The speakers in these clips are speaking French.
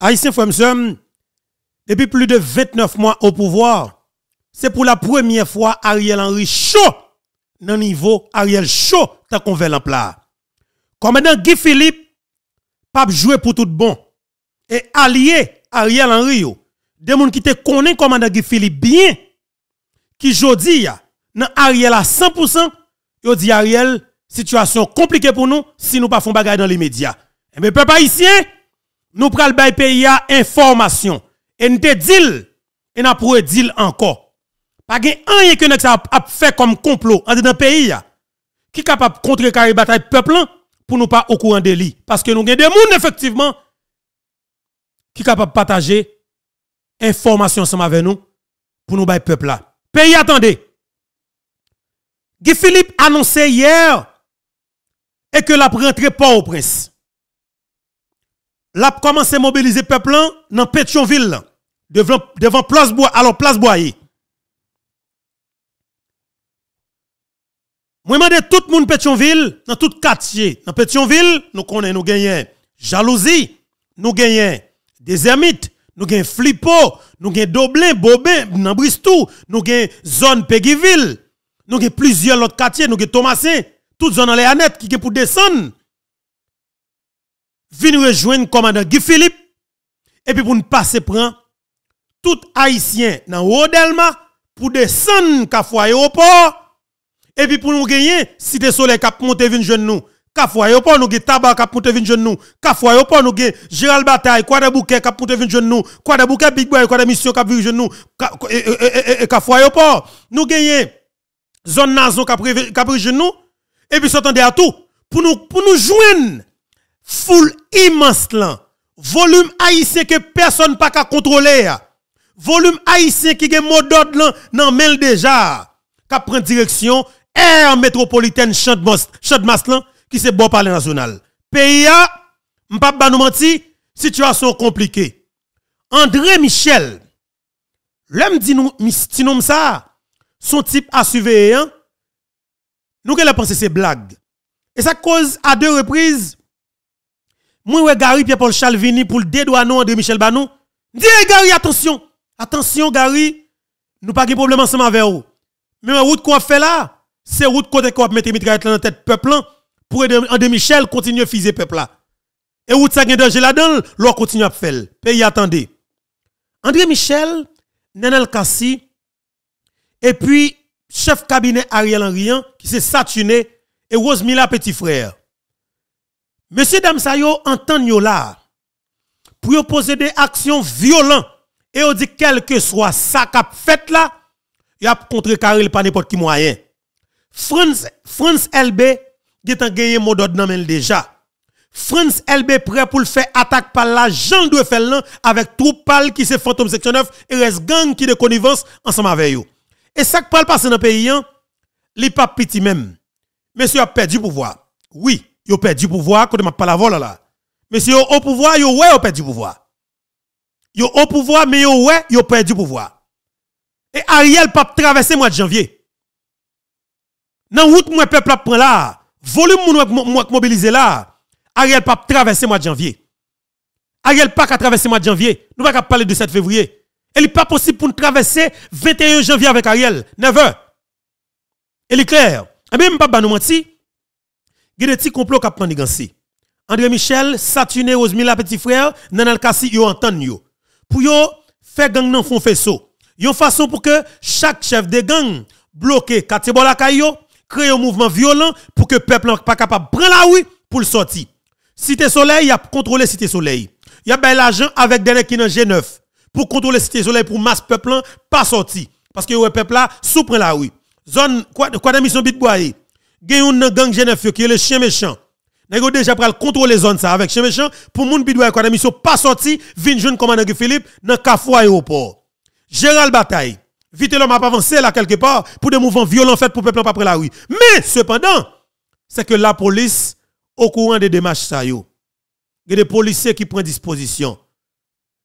Haïtien Fremsem, depuis plus de 29 mois au pouvoir, c'est pour la première fois Ariel Henry chaud dans le niveau Ariel chaud tant qu'on en plat. Comme maintenant Guy Philippe, pape joué pour tout bon. Et allié Ariel Henry, des gens qui te connaissent commandant Guy Philippe bien, qui jodi dans Ariel à 100%, yo dit Ariel, situation compliquée pour nous si nous pas font bagaille dans les médias. mais eh peuple haïtien, nous prenons bay pays à information et nous te dit et nous pour dit encore pas gen rien que nous avons fait comme complot en dans pays qui capable contrer carré bataille peuple pour nous pas au courant de lui parce que nous avons des gens effectivement qui capable partager information ensemble avec nous pour nous bay peuple là pays attendez Guy Philippe annoncé hier et que la rentrée pas au prince comment commencé à mobiliser peuple dans Pétionville, devant, devant Place Bois, alors Place Boyer. Moi, tout le monde Pétionville, dans tout quartier. Dans Pétionville, nous connaissons, nous gagnons jalousie, nous gagnons des ermites, nous gagnons flipo, nous gagnons Doblin, Bobin, Nambristou, Bristou, nous gagnons zone Péguiville, nous gagnons plusieurs autres quartiers, nous gagnons Thomasin, toute zone dans les qui est pour descendre venir rejoindre commandant Guy Philippe, et puis pour nous passer prendre tout Haïtien dans Rodelma pour descendre au aéroport, et puis pour nous gagner, si le soleil cap monte vin jeune nous, au aéroport nous gagner tabac cap monte vin jeune nous, au aéroport nous gagner Gérald Bataille, quoi de bouquet cap monte vin jeune nous, quoi de bouquet Big Boy, quoi de mission cap vin jeune nous, au aéroport, nous gagner zone nazo cap vin jeune nous, et puis s'attendre à tout, pour nous, pour nous joindre foule immense là, volume haïtien que personne pas qu'à contrôler, volume haïtien qui est mot d'ordre là, déjà, qui prend direction, air métropolitaine Chant là, qui c'est bon parler national. Pays a, pas nous menti, situation compliquée. André Michel, l'homme dit nous, si nous ça, son type a suivi... Hein. nous qu'elle a pensé c'est blague. Et ça cause à deux reprises, moi, ouais, Gary Pierre-Paul Chalvini pour le dédouaner André Michel Banou. Dis, Gary, attention. Attention, Gary. Nous pas de problème ensemble avec vous. Mais la route qu'on fait là, c'est route côté qu'on mettre mitraillette dans la tête peuple pour André Michel continue à fiser peuple là. Et route ça gagne danger là-dedans, l'on continue à faire. Pays attendez. André Michel, Nenel Kassi, et puis chef cabinet Ariel Henrian, hein, qui s'est saturé, et Rosemila Petit Frère. Monsieur Damsayo entend yo là pour yo poser des actions violentes et on dit quel que soit ça qu'a fait là, y a carré pas n'importe qui moyen. France France LB est en gagné mot d'ordre déjà. France LB prêt pour le faire attaque par la Jean de faire avec troupe pal qui c'est fantôme section 9 et reste gang qui de connivence ensemble avec eux. Et ça qui parle passer dans le pays, hein, les pas petit même. Monsieur a perdu pouvoir. Oui yo perdu pouvoir quand m'a pas la vol là. Mais si yo au pouvoir, yo ouais, yo perdu pouvoir. Yo au pouvoir mais yo ouais, yo perdu pouvoir. Et Ariel pas traverser mois de janvier. Dans route moi peuple prend là, volume moi mobiliser là. Ariel pas traverser mois de janvier. Ariel pas qu'à traverser mois de janvier. Nous pas parler de 7 février. Il n'est pas possible pour nous traverser 21 janvier avec Ariel. 9 heures. Il est clair. Et eh même pas nous mentir. Il y a des petits complots qui ont pris André Michel, Satuné, Osmila, petit frère, Nanal Kassi, ils entendent. Pour yo faire gang dans fond faisceau. une façon pour que chaque chef de gang bloque Katebola crée un mouvement violent pour que le peuple n'est pas capable de prendre la rue pour le sortir. Cité Soleil, il a contrôlé Cité Soleil. Il y a bel l'argent avec des qui dans G9 pour contrôler Cité Soleil pour masse peuple pas sorti. Parce que le peuple là sous prend la rue. Zone quoi de mission Bitboye, Gagnon nan gang Genève qui est le chien méchant. Nego déjà pral contrôler zone ça avec chien méchant pour moun bidou économie mission pas sorti vin jeune commandant Philippe dans Kafou aéroport. Gérald Bataille vite l'homme a avancé là quelque part pour des mouvements violents faits pour peuple pas près la rue. Mais cependant, c'est que la police au courant des démarches ça yo. Il y a des policiers qui prennent disposition.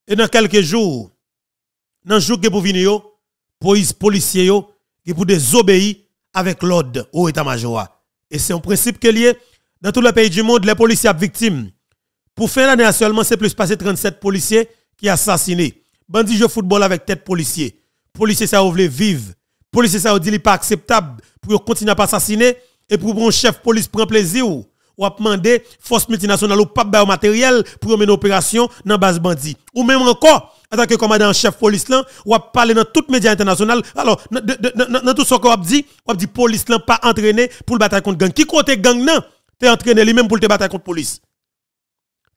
Et dans quelques jours, dans le jour que pour yo. les policiers yo, qui pour désobéir avec l'ordre au état-major. Et c'est un principe qu'il est a Dans tout le pays du monde, les policiers sont victimes. Pour faire l'année seulement, c'est plus passé 37 policiers qui assassinés. Bandit joue football avec tête policier. Policiers ça voulait vivre. Policiers ça dit pas acceptable pour continuer à assassiner et pour un chef police prend plaisir ou a demandé force multinationale ou pas de matériel pour mener opération dans base bandit ou même encore en tant que commandant chef police là ou a parlé dans toutes médias internationaux. alors dans tout ce qu'on a dit on a dit police là pas entraîné pour le bataille contre gang qui côté gang non t'es entraîné lui-même pour te battre contre police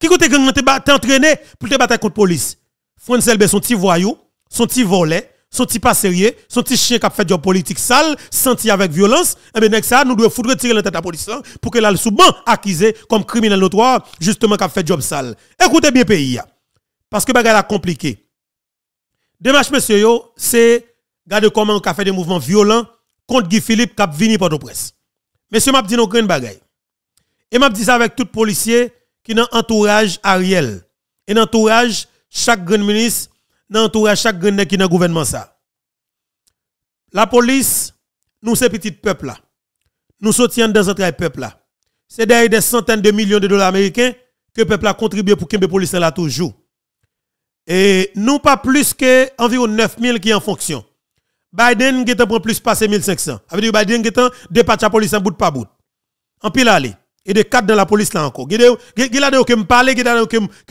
qui côté gang non t'es entraîné pour te battre contre police France LB sont petit voyou son petit volet sont pas sérieux, sont chiens qui fait job politique sale, senti avec violence, et eh bien, ça, nous devons foutre tirer la tête à la police hein, pour que soit souvent accusé comme criminel notoire, justement, qui a fait job sale. Écoutez bien, pays, hein, parce que bagarre la compliqué. Démarche, monsieur, c'est, de comment on a fait des mouvements violents contre Guy Philippe qui a venu par presse. Monsieur, m'a dit une grande bagay. Et m'a dit ça avec tout policier qui dans entourage Ariel, et dans entourage chaque grand ministre dans l'entourage chaque grenade qui est dans le gouvernement ça. La police, nous ces petits peuples là. Nous soutiennent dans notre peuple là. C'est derrière des centaines de millions de dollars américains que le peuple a contribué pour y les police là toujours. Et nous pas plus que environ 9000 qui en fonction. Biden qui prend plus passé 1500. Ça veut dire Biden qui de la police en bout de pas bout. En pile aller. Et de 4 dans la police là encore. Il y a des gens qui me parlent, qui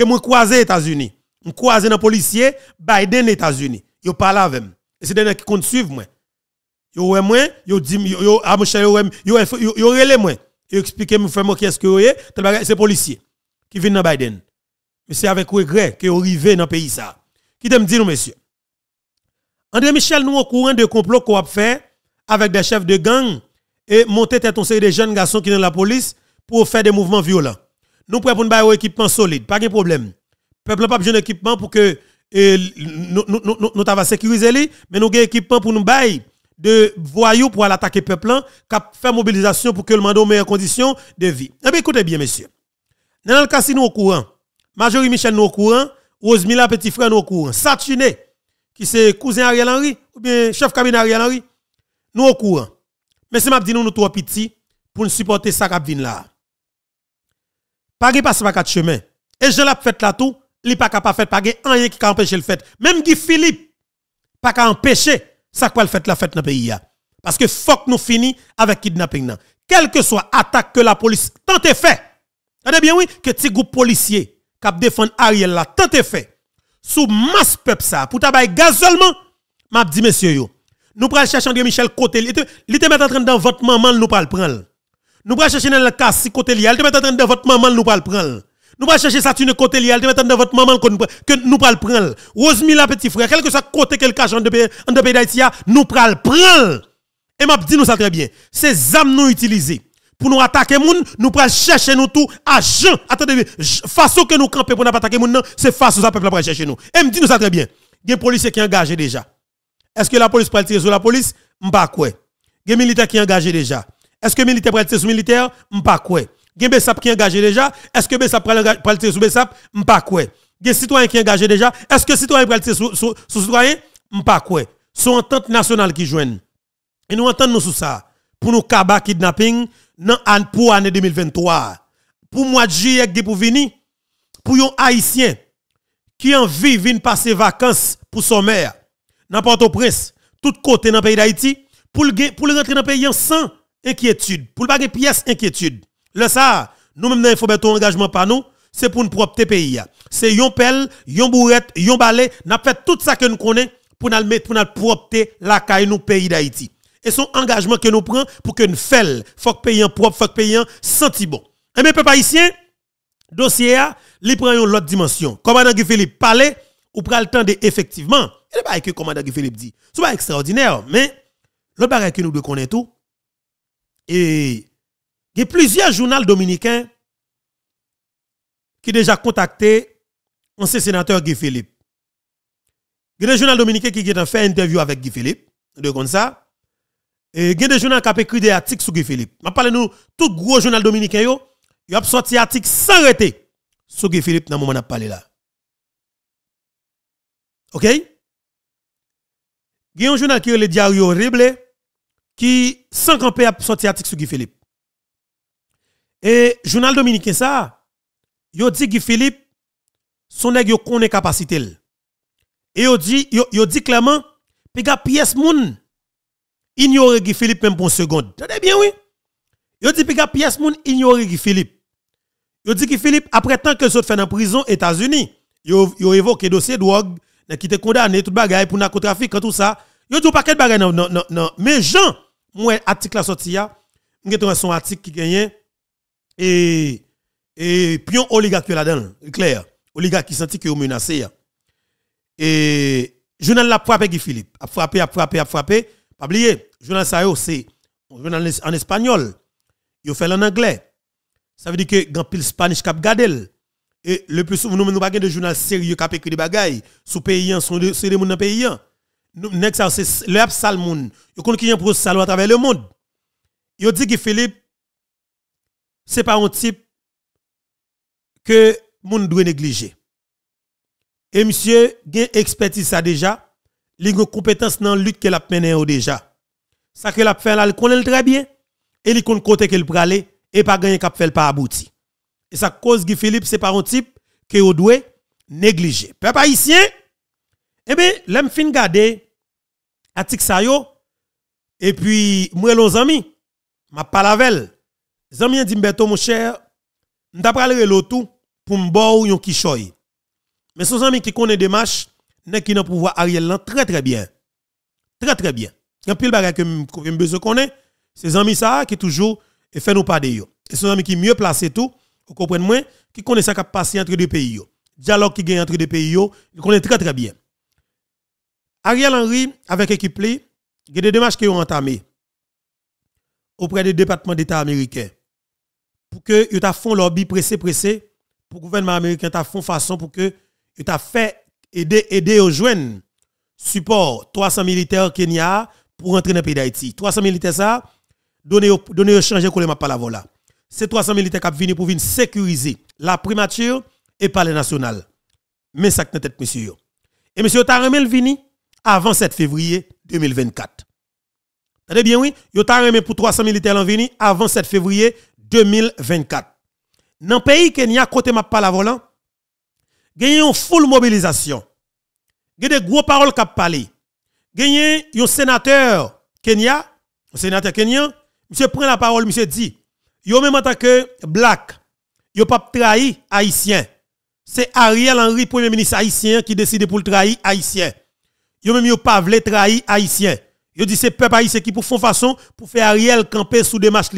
me croisent aux États-Unis. Je croisé un policier, Biden, États-Unis. Yo parle avec moi. c'est des qui compte suivre moi. Yo ouais moi, yo dit yo à ah, mon cher yo yo yo relé moi. Il expliquer me faire moi qu'est-ce que yo c'est policier qui vient dans Biden. Mais c'est avec regret que yo arrivé dans pays ça. Qui te me dit nous monsieur. André Michel nous au courant de complot qu'on a fait avec des chefs de gang et monter tête série de jeunes garçons qui dans la police pour faire des mouvements violents. Nous prêts pour un équipement solide, pas de problème peuple pas besoin d'équipement pour que nous nous avons sécurisé mais nous avons équipement pour nous bailler de voyous pour attaquer peuple qui faire mobilisation pour que le mandat en meilleures conditions de vie. Eh écoutez bien, messieurs. Dans le casino au courant, Majorie Michel nous au courant, Rosemila Petit Frère nous au courant, Satune, qui c'est cousin Ariel Henry, ou bien chef cabinet Ariel Henry, nous au courant. Mais c'est m'a dit nous, nous trois petits, pour nous supporter ça qui là. Paris passe par quatre chemins. Et je l'ai fait là tout, li pas capable faire pas gain rien qui empêché le fait même Guy Philippe pas qu'à empêcher ça quoi le fait la fête dans le pays parce que fuck nous finit avec kidnapping quelle que soit attaque que la police tant fait Attendez bien oui que tes groupe policier qui défend Ariel là tant fait sous masse peuple ça pour travailler gaz seulement m'a dit monsieur yo nous pral chercher André Michel côté il te en train dans votre maman nous pral prendre nous pral chercher dans le cas si côté il était en train de votre maman nous le prendre nous pas chercher ça tu ne côté lié, mettre dans votre maman que nous pas le prendre. Rosemila petit frère, quel que soit côté quelqu'un en de pays de pays nous pas le prendre. Et m'a dit nous ça très bien. Ces âmes nous utiliser pour nous attaquer nous pas chercher nous tout agent. Attendez, façon que nous camper pour nous attaquer moun, c'est façon ça peuple pas chercher nous. Et m'a dit nous ça très bien. Il y a des policiers qui engagés déjà. Est-ce que la police peut tirer sur la police M'pas quoi. Il y a des militaires qui engagés déjà. Est-ce que militaire peut tirer sur militaire M'pas quoi des sap qui engagé déjà, est-ce que Je pral sais sous Il M'pa quoi. Gen citoyen qui engagé déjà, est-ce que citoyen pral tirer sous sou, citoyen? M'pa quoi. Son entente nationale qui joigne. Et nous entendons sur ça pour nous kaba kidnapping nan pour l'année 2023. Pour moi de juillet pour venir pour yon haïtien qui en envie de passer vacances pour son dans Port-au-Prince, tout côté dans pays d'Haïti pour le rentrer dans le pays sans inquiétude, pour pas pièce inquiétude. Le ça, nous-mêmes, il faut mettre un engagement par nous, c'est pour nous le pays. C'est yon pelle, yon bourrette, yon balai, n'a fait tout ça que nous connaissons pour nous mettre, pour nous la caille nous pays d'Haïti. Et son engagement que nous prenons pour que nous fassions, faut que pays propre, faut que pays senti bon. Et eh mes peuple dossier a, li prend une autre dimension. Commandant Guy Philippe parle, ou prend le temps de effectivement, et eh pas que commandant Guy Philippe dit. C'est pas extraordinaire, mais le bagage que nous devons connaître tout, et il y a plusieurs journaux dominicains qui déjà contacté l'ancien sénateur Guy Philippe. Il y a des journaux dominicains qui ont fait une interview avec Guy Philippe, de comme ça. Et il y a des journaux qui ont écrit des articles sur Guy Philippe. Je parle nous, tout gros journal dominicain, yo, il a sorti des articles sans arrêter sur Guy Philippe dans le moment où a parlé là. OK? Il y a un journal qui est le Diario Horrible qui, sans camper, a sorti sur Guy Philippe. Et journal dominicain ça, yo dit que Philippe son nèg yo connaît capacité Et yo dit yo, yo dit clairement pega pièce moun ignorer Guy Philippe même pour une seconde. Tenez bien oui. Yo dit pega pièce moun ignorer Guy Philippe. Yo dit que Philippe après tant que sot fait en prison États-Unis, yo yo évoqué dossier drogue, qui était condamné tout bagaille pour narcotrafic tout ça. Yo dit paquet bagaille non non non mais Jean moi article la sorti a, m'gè son article qui gagnait et, et pion oligarque là-dedans, clair. Oligarque qui sentit que vous menacé. Et journal la frappé Philippe, a frappé, a frappé, a frappé. Pas oublier, journal ça c'est un journal en espagnol. Il fait en anglais. Ça veut dire que grand pile spanish cap gadel. Et le plus souvent nous nous pas de journal sérieux cap des bagailles sous paysan hein, sont de des monde dans paysan. Hein. Nous ça c'est le salmon. il connaît qui pour à travers le monde. il dit que Philippe n'est pas un type que moun doit négliger. Et monsieur, gain expertise ça déjà, il a compétence dans la lutte qu'il a menée déjà. Ça que a fait là, il connaît très bien et il connaît côté qu'elle peut aller et pas gagner qu'elle fait pas abouti. Et ça cause que Philippe c'est pas un type que vous doit négliger. Peuple haïtien, eh bien, l'homme fin garder article ça yo et puis moi nos amis, m'a pas Zamien Dimbeto, mon cher, d'après le relotou pour m'bor yon kishoy. Mais son ami qui connaît des matchs, n'est qui n'a pouvoir Ariel Lan très très bien. Très très bien. Il pile bagay que m'be se connaît, c'est amis ça qui toujours et fait nous pas de yo. Et son ami qui mieux placé tout, vous comprenez moi, qui connaît ça qui passé entre deux pays yo. Dialogue qui gagne entre deux pays yo, il connaît très très bien. Ariel Henry avec équipe li, il y a des démarches qui ont entamé auprès des départements d'État américains pour que ils font lobby pressé pressé pour le gouvernement américain t'a fond façon pour que vous t'a fait aider aider aux jeunes support 300 militaires Kenya pour entrer dans le pays d'Haïti. 300 militaires ça donner donner au changer que pas la voilà. Ces 300 militaires qui viennent pour venir sécuriser la primature et palais national. Mais ça que tête monsieur. Et monsieur t'a remis le avant 7 février 2024. Tenez bien oui, Vous t'a remis pour 300 militaires en avant 7 février 2024. Dans le pays Kenya, côté ma parle volant, gagné une full mobilisation. eu des gros paroles qui parlé. eu un sénateur Kenya, un sénateur kenyan, monsieur prend la parole, monsieur dit, yo même en tant que black, yo pas trahi haïtien. C'est Ariel Henry, premier ministre haïtien, qui décide pour le trahir haïtien. Yo même yo pas voulu trahir haïtien. Yo dit c'est peuple haïtien qui pour font façon pour faire Ariel camper sous des marches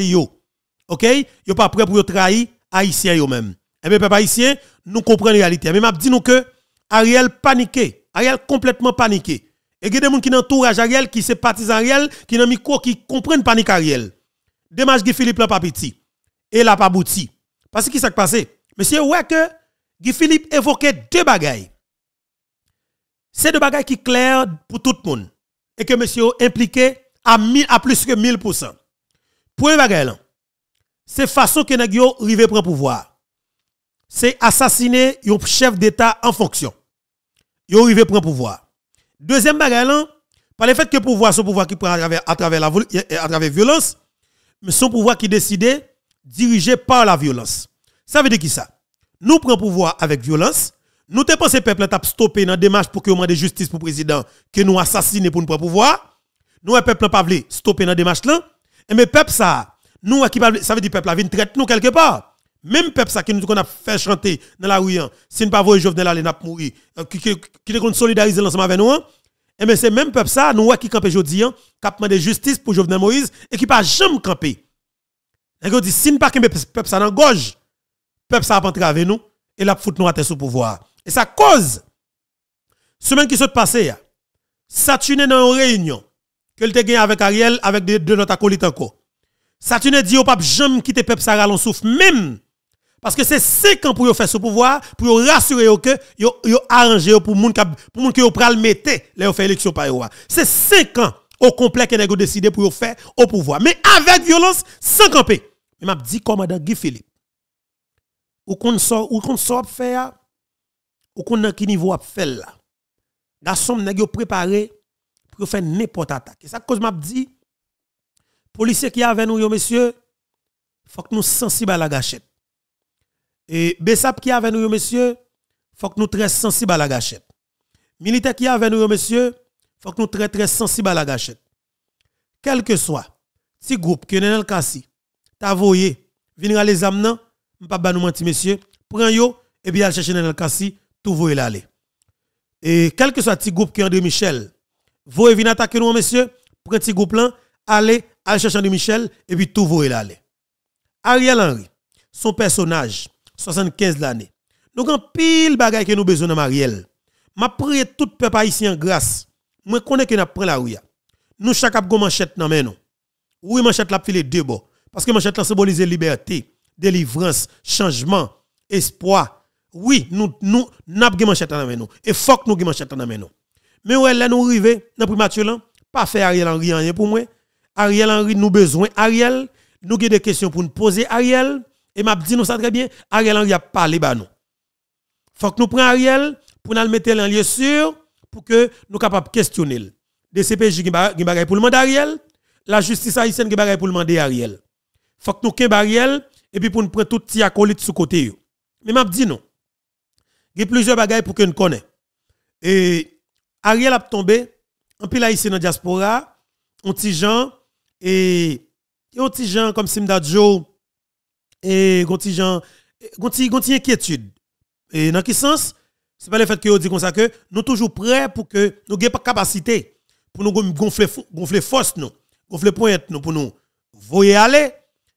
OK Yo pas prêt pour trahir haïtien yo même. Et eh bien papa haïtien, nous comprenons la réalité. Mais m'a dit nous que Ariel paniqué, Ariel complètement paniqué. Et il y a des gens qui entourage Ariel, qui se partisans Ariel, qui dans micro, qui comprennent panique Ariel. Dommage que Philippe là pas petit. Et l'a pas abouti. Parce que qui s'est passé? Monsieur, ouais que Guy Philippe évoquait deux bagailles. C'est deux bagailles qui claires pour tout le monde. Et que monsieur impliqué à, mille, à plus que 1000%. Premier bagaille c'est façon que nèg à prendre prend pouvoir. C'est assassiner un chef d'État en fonction. à prendre le pouvoir. Deuxième bagage par le fait que pouvoir un pouvoir qui prend à travers, à travers la violence, mais son pouvoir qui décide dirigé par la violence. Ça veut dire qui ça Nous prenons pouvoir avec violence. Nous te pensons peuple a stoppé dans démarche pour que de justice pour le président que nous assassiner pour nous prendre pouvoir. Nous peuple pas voulu stopper dans démarche là. Et mais peuple ça nous, qui ça veut dire peuple, la vienne traite nous quelque part. Même peuple ça qui nous a fait chanter dans la rue, hein. si nous pas voir Jovenel aller n'a mourir, euh, qui qui nous solidariser ensemble avec nous, et hein. mais eh c'est même peuple ça nous qui camper aujourd'hui, hein, qui a justice pour Jovenel Moïse et qui pas jamais camper. Et dit si nous pas peuple ça dans gorge, peuple ça pas avec nous et la foutre nous à sous pouvoir. Et ça cause semaine qui s'est passée, Saturné dans une réunion que le gagné avec Ariel avec deux de notre acolyte encore. Ça, tu ne dis au pape jamais quitter peuple ça ralent souffle même. Parce que c'est 5 ans pour yon faire ce pouvoir, pour yon rassurer yon que yo, arrange pour moun pour que pral mette là yon fait élection par yon. Hein. C'est 5 ans au complet que yon décidé pour yon faire au pouvoir. Mais avec violence, sans camper. Mais m'a dit commandant Guy Philippe. Ou qu'on sort, ou qu'on sort faire, ou qu'on a qui niveau à faire là. Garçon, est préparé pour faire n'importe attaque. Et ça cause m'a dit policiers qui avec nous, messieurs, faut que nous sensibles à la gâchette. Et Bessap qui avec nous, messieurs, faut que nous très sensibles à la gâchette. Militaires qui avec nous, messieurs, faut que nous très très sensibles à la gâchette. Quel que soit, si groupe que le t'a voyé, venir les amener, pas nous mentir, messieurs, prends yo, et puis aller chercher le Kassi, tout voyez l'aller. Et quel que soit le petit groupe qui André Michel, vous venir attaquer nous, messieurs, prenez petit groupe là, allez à chercher Michel et puis tout vous aller. Ariel Henry, son personnage, 75 l'année. Nous avons pile bagaille que nous besoin de Mariel. M'a prié tout peuple haïtien grâce. Je connais que n'a pris la rue. Nous chaque ap manchette dans nous Oui manchette la file deux bords parce que manchette la symbolise liberté, délivrance, changement, espoir. Oui, nous nous n'a manchette dans nous et faut que nous gen manchette dans nous Mais ouais là nous arrivé dans primature pas faire Ariel Henry rien pour moi. Ariel Henry, nous besoin Ariel. Nous avons des questions pour nous poser Ariel. Et m'a dit nous ça très bien. Ariel Henry a parlé ba nous. Faut que nous prenions Ariel pour nous mettre en lieu sûr pour que nous capables questionner questionner. DCPJ qui bagaille pour le Ariel. La justice haïtienne qui bagaille pour le Il Ariel. Faut que nous prenions Ariel et puis pour nous prendre tout acolytes de sous côté. Mais m'a dit non. Il y a plusieurs choses pour que nous connaissions. Et Ariel a tombé, en pile haïtien dans la diaspora, on petit gens et a des gens comme Simda Joe, et gens qui ont des inquiétude. Et dans quel sens? C'est pas le fait que vous dit comme ça que nous toujours prêts pour que nous n'ayons pas capacité pour nous gonfler, gonfler force, nous, gonfler pointe, nous, pour nous voyager aller,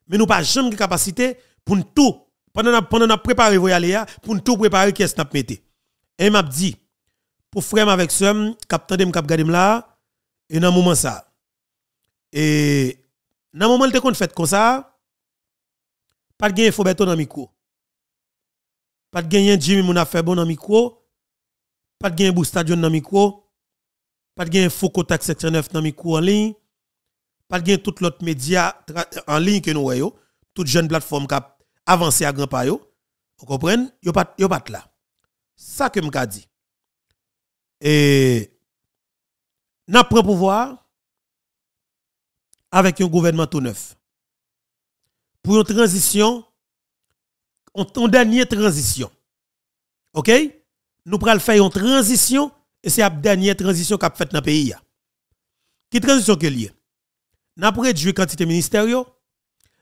mais nous pas jamais de capacité pour nous tout, pendant pendant nous préparer pour nous tout préparer qu'est-ce que nous mis. Et m'a dit, pour faire avec ce cap tandem cap là, et dans moment ça, et dans le moment où on fait comme ça, pas de gagner Fobeto dans le micro. Pas de gagner Jimmy Mouna bon dans le micro. Pas de gagner Boustadion dans le micro. Pas de gagner Foucault 79 dans le micro en ligne. Pas de gain tout l'autre média en ligne que nous voyons. Toute jeune plateforme qui ont avancé à grand pas. Vous comprenez? Vous pas là. Ça que je dis. Et. n'a pas pouvoir avec un gouvernement tout neuf. Pour une transition, une dernière transition. OK? Nous prenons faire une transition et c'est la dernière transition qu'a faite dans le pays. Qui transition que lié? N'a réduit quantité ministérielle,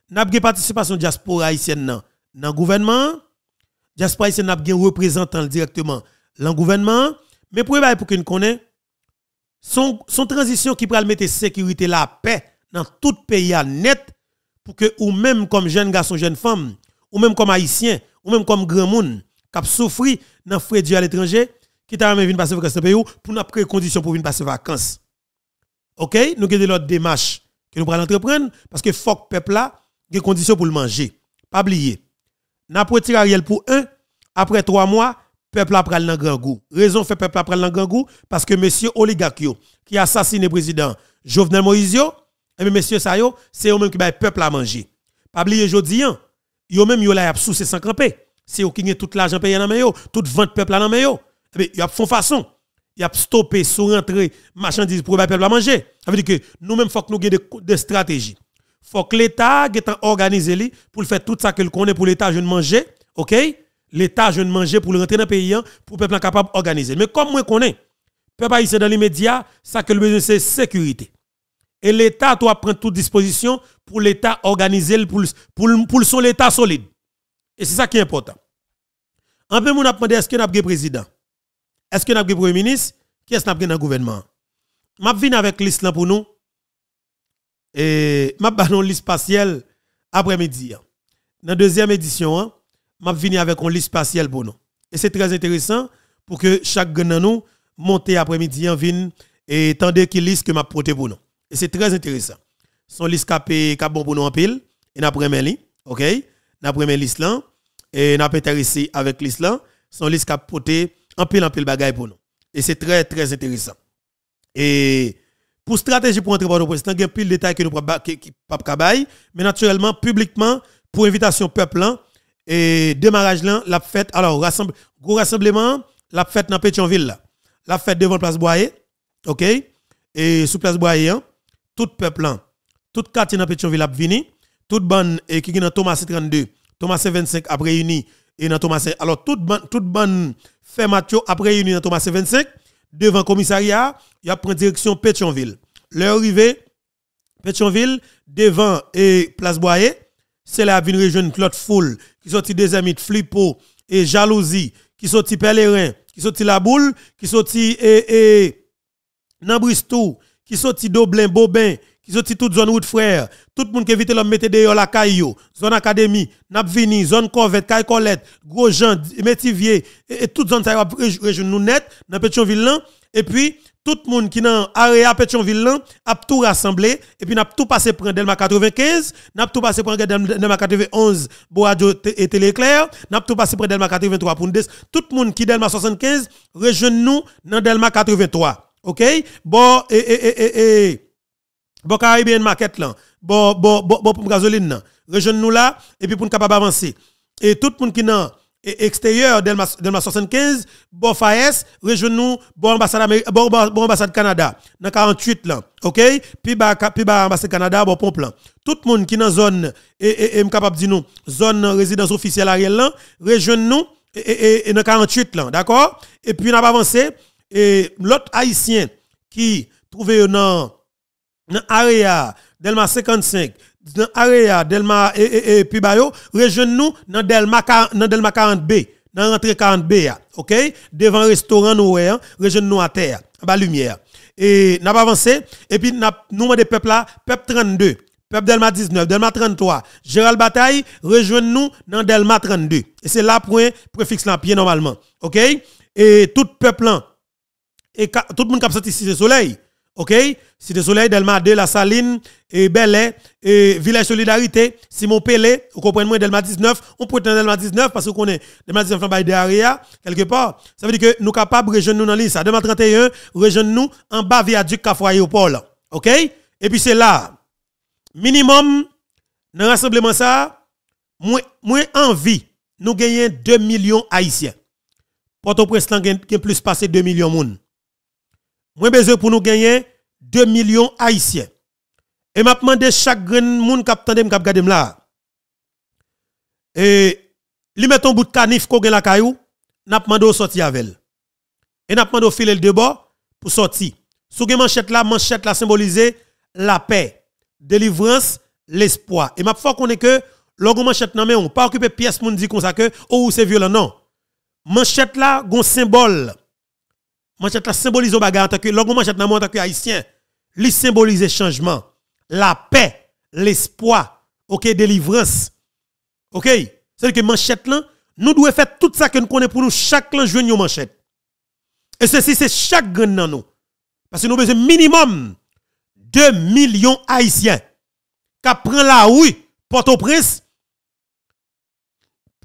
n'a pas participation diaspora haïtienne dans le gouvernement, diaspora haïtienne n'a pas représentant directement dans le gouvernement, mais pour pour qu'on connaisse, son, son transition qui pourrait mettre sécurité la paix dans tout pays à net pour que ou même comme jeune garçon, jeune femme, ou même comme haïtien, ou même comme grand monde, qui souffri dans frais à l'étranger, qui t'a même venir passer vacances dans pays pour nous des conditions pour venir passer vacances. OK, nous avons l'autre démarche que nous prenons entreprendre parce que faut que peuple a des conditions pour le manger. Pas oublier. N'a retiré Ariel pour un après trois mois peuple a pral le grand goût. Raison fait peuple a pral le grand goût parce que monsieur Oligakio, qui a assassiné président Jovenel Moïse eh mais messieurs ça c'est eux même qui le peuple à manger. Pas oublier vous hein. Yo même yo là y a sous sans camper. C'est eux qui ont tout l'argent payé dans main tout vente peuple dans le yo. Et bien y a font façon. Y a stoppé sous rentrer marchandises pour les peuple à manger. Ça veut dire que nous même faut que nous ayons des stratégies. Faut que l'état soit organisé pour faire tout ça que connaît pour l'état jeune manger, OK L'état jeune manger pour le rentrer dans le pays hein, pour le peuple capable d'organiser. Mais comme moi connais peuple ici dans l'immédiat, ça que le besoin c'est sécurité. Et l'État doit prendre toute disposition pour l'État organiser, pour, pour, son l'État solide. Et c'est ça qui est important. Un peu, on a demandé est-ce qu'on a un président Est-ce qu'on a un premier ministre Qui est-ce qu'on a avons dans le gouvernement Je viens avec liste pour nous. Et je vais une liste partielle après-midi. Hein. Dans la deuxième édition, je hein, vais avec une liste partielle pour nous. Et c'est très intéressant pour que chaque gagnant nous monte après-midi en hein, vienne et tendez qu'il liste que m'a porté pour nous. Et c'est très intéressant. Son liste qui cap bon pour nous en pile et n'a premier li, OK? N'a premier liste là et n'a intéressé avec liste son liste cap poté en pile en pile bagaille pour nous. Et c'est très très intéressant. Et pour stratégie pour entrer dans le président, il y a pile détail que nous pas cabaye, mais naturellement publiquement pour invitation peuple là et démarrage là la fête alors le gros rassemblement la fête dans Pétionville La fête devant place Boyer, OK? Et sous place Boyer, hein tout peuple, tout quartier dans Pétionville a venu, toute bande eh, qui est dans Thomas 32, Thomas 25 après réuni et eh, dans Thomas Alors tout bande tout bande fait Mathieu après réuni dans Thomas 25 devant le commissariat, il a pris direction Pétionville. Leur arrivé Pétionville devant et eh, Place Boyer, c'est là vient rejoindre Claude Foule... qui sorti des amis de Flipo et Jalousie qui sorti Pèlerin, qui sorti La Boule, qui sorti et, et qui sorti Doblin, Bobin, qui sorti toute zone route frère, tout le monde qui évite l'homme mettre dehors la caillou, zone académie, Napvini, zone Corvette, Caille Colette, Gros Jean, Métivier, et, toute zone ça va nous net dans Pétionville là, et puis tout le monde qui dans à Pétionville là a tout rassemblé et puis n'a tout passé prendre Delma 95, n'a tout passé prendre Delma 91 Boadio et Téléclair, n'a tout passé prendre Delma 83 pour tout le monde qui Delma 75 rejoint nous dans Delma 83. OK Bon Eh, eh, eh, eh, eh bon Caribbean market là. Bon bon bon bon pour gasoline là. Rejoignez nous là et puis pour nous capable avancer. Et tout le monde qui est extérieur Delma, Delma 75, bon FAES, rejoignez nous bon ambassade bon, bon ambassade Canada dans 48 là. OK Puis ba puis ba ambassade Canada bon pompe là. Tout le monde qui dans zone et e, e, et capable d'y nous zone résidence officielle Ariel là, rejoignez nous et, et, et, dans 48 là, d'accord Et puis on a avancé et l'autre haïtien qui trouvait dans l'area area Delma 55 dans area Delma et, et, puis bayo nous dans Delma dans Delma 40B dans l'entrée 40B OK devant restaurant nous hein, rejoignez nous à terre à la lumière et nous pas avancé et puis n'a nous des peuples là peuple 32 Peuple Delma 19, Delma 33. Gérald Bataille, rejoignez-nous dans Delma 32. Et c'est là point préfixe là, pied normalement. OK? Et tout peuple là, et tout le monde qui a senti Cité Soleil. OK? Cité Soleil, Delma 2, La Saline, et Belay, et Village Solidarité, Simon Pelé, vous comprenez moi, Delma 19, on être Delma 19 parce qu'on est Delma 19 en de quelque part. Ça veut dire que nous sommes capables de rejoindre nous dans l'île. Delma 31, rejoindre nous en bas viaduc Cafroyo Paul. OK? Et puis c'est là, minimum, dans le rassemblement ça, moins envie, nous gagnons 2 millions haïtiens. Port-au-Prince, a plus passé 2 millions de monde. Moi besoin pour nous gagner 2 millions haïtiens. Et m'a demandé chaque grand monde qui attendait qui là. Et li met un bout de canif gen la caillou, n'a demandé au sortir avec elle. Et n'a demandé au filer le debout pour sortir. Sous manchette là, manchette là symbolise la paix, délivrance, l'espoir. Et m'a faut qu'on est que logo manchette nan mais on pas occupé pièce moun dit comme ça que oh c'est violent non. Manchette là gon symbole Manchette la symbolise bagarre en tant que manchette en tant que haïtien. Li symbolise changement, la paix, l'espoir, OK, délivrance. OK, c'est que manchette là, nous devons faire tout ça que nous connaissons pour nous chaque lan manchette. Et ceci c'est chaque gang dans nous. Parce que nous avons besoin minimum 2 millions haïtiens qui prennent la oui Port-au-Prince.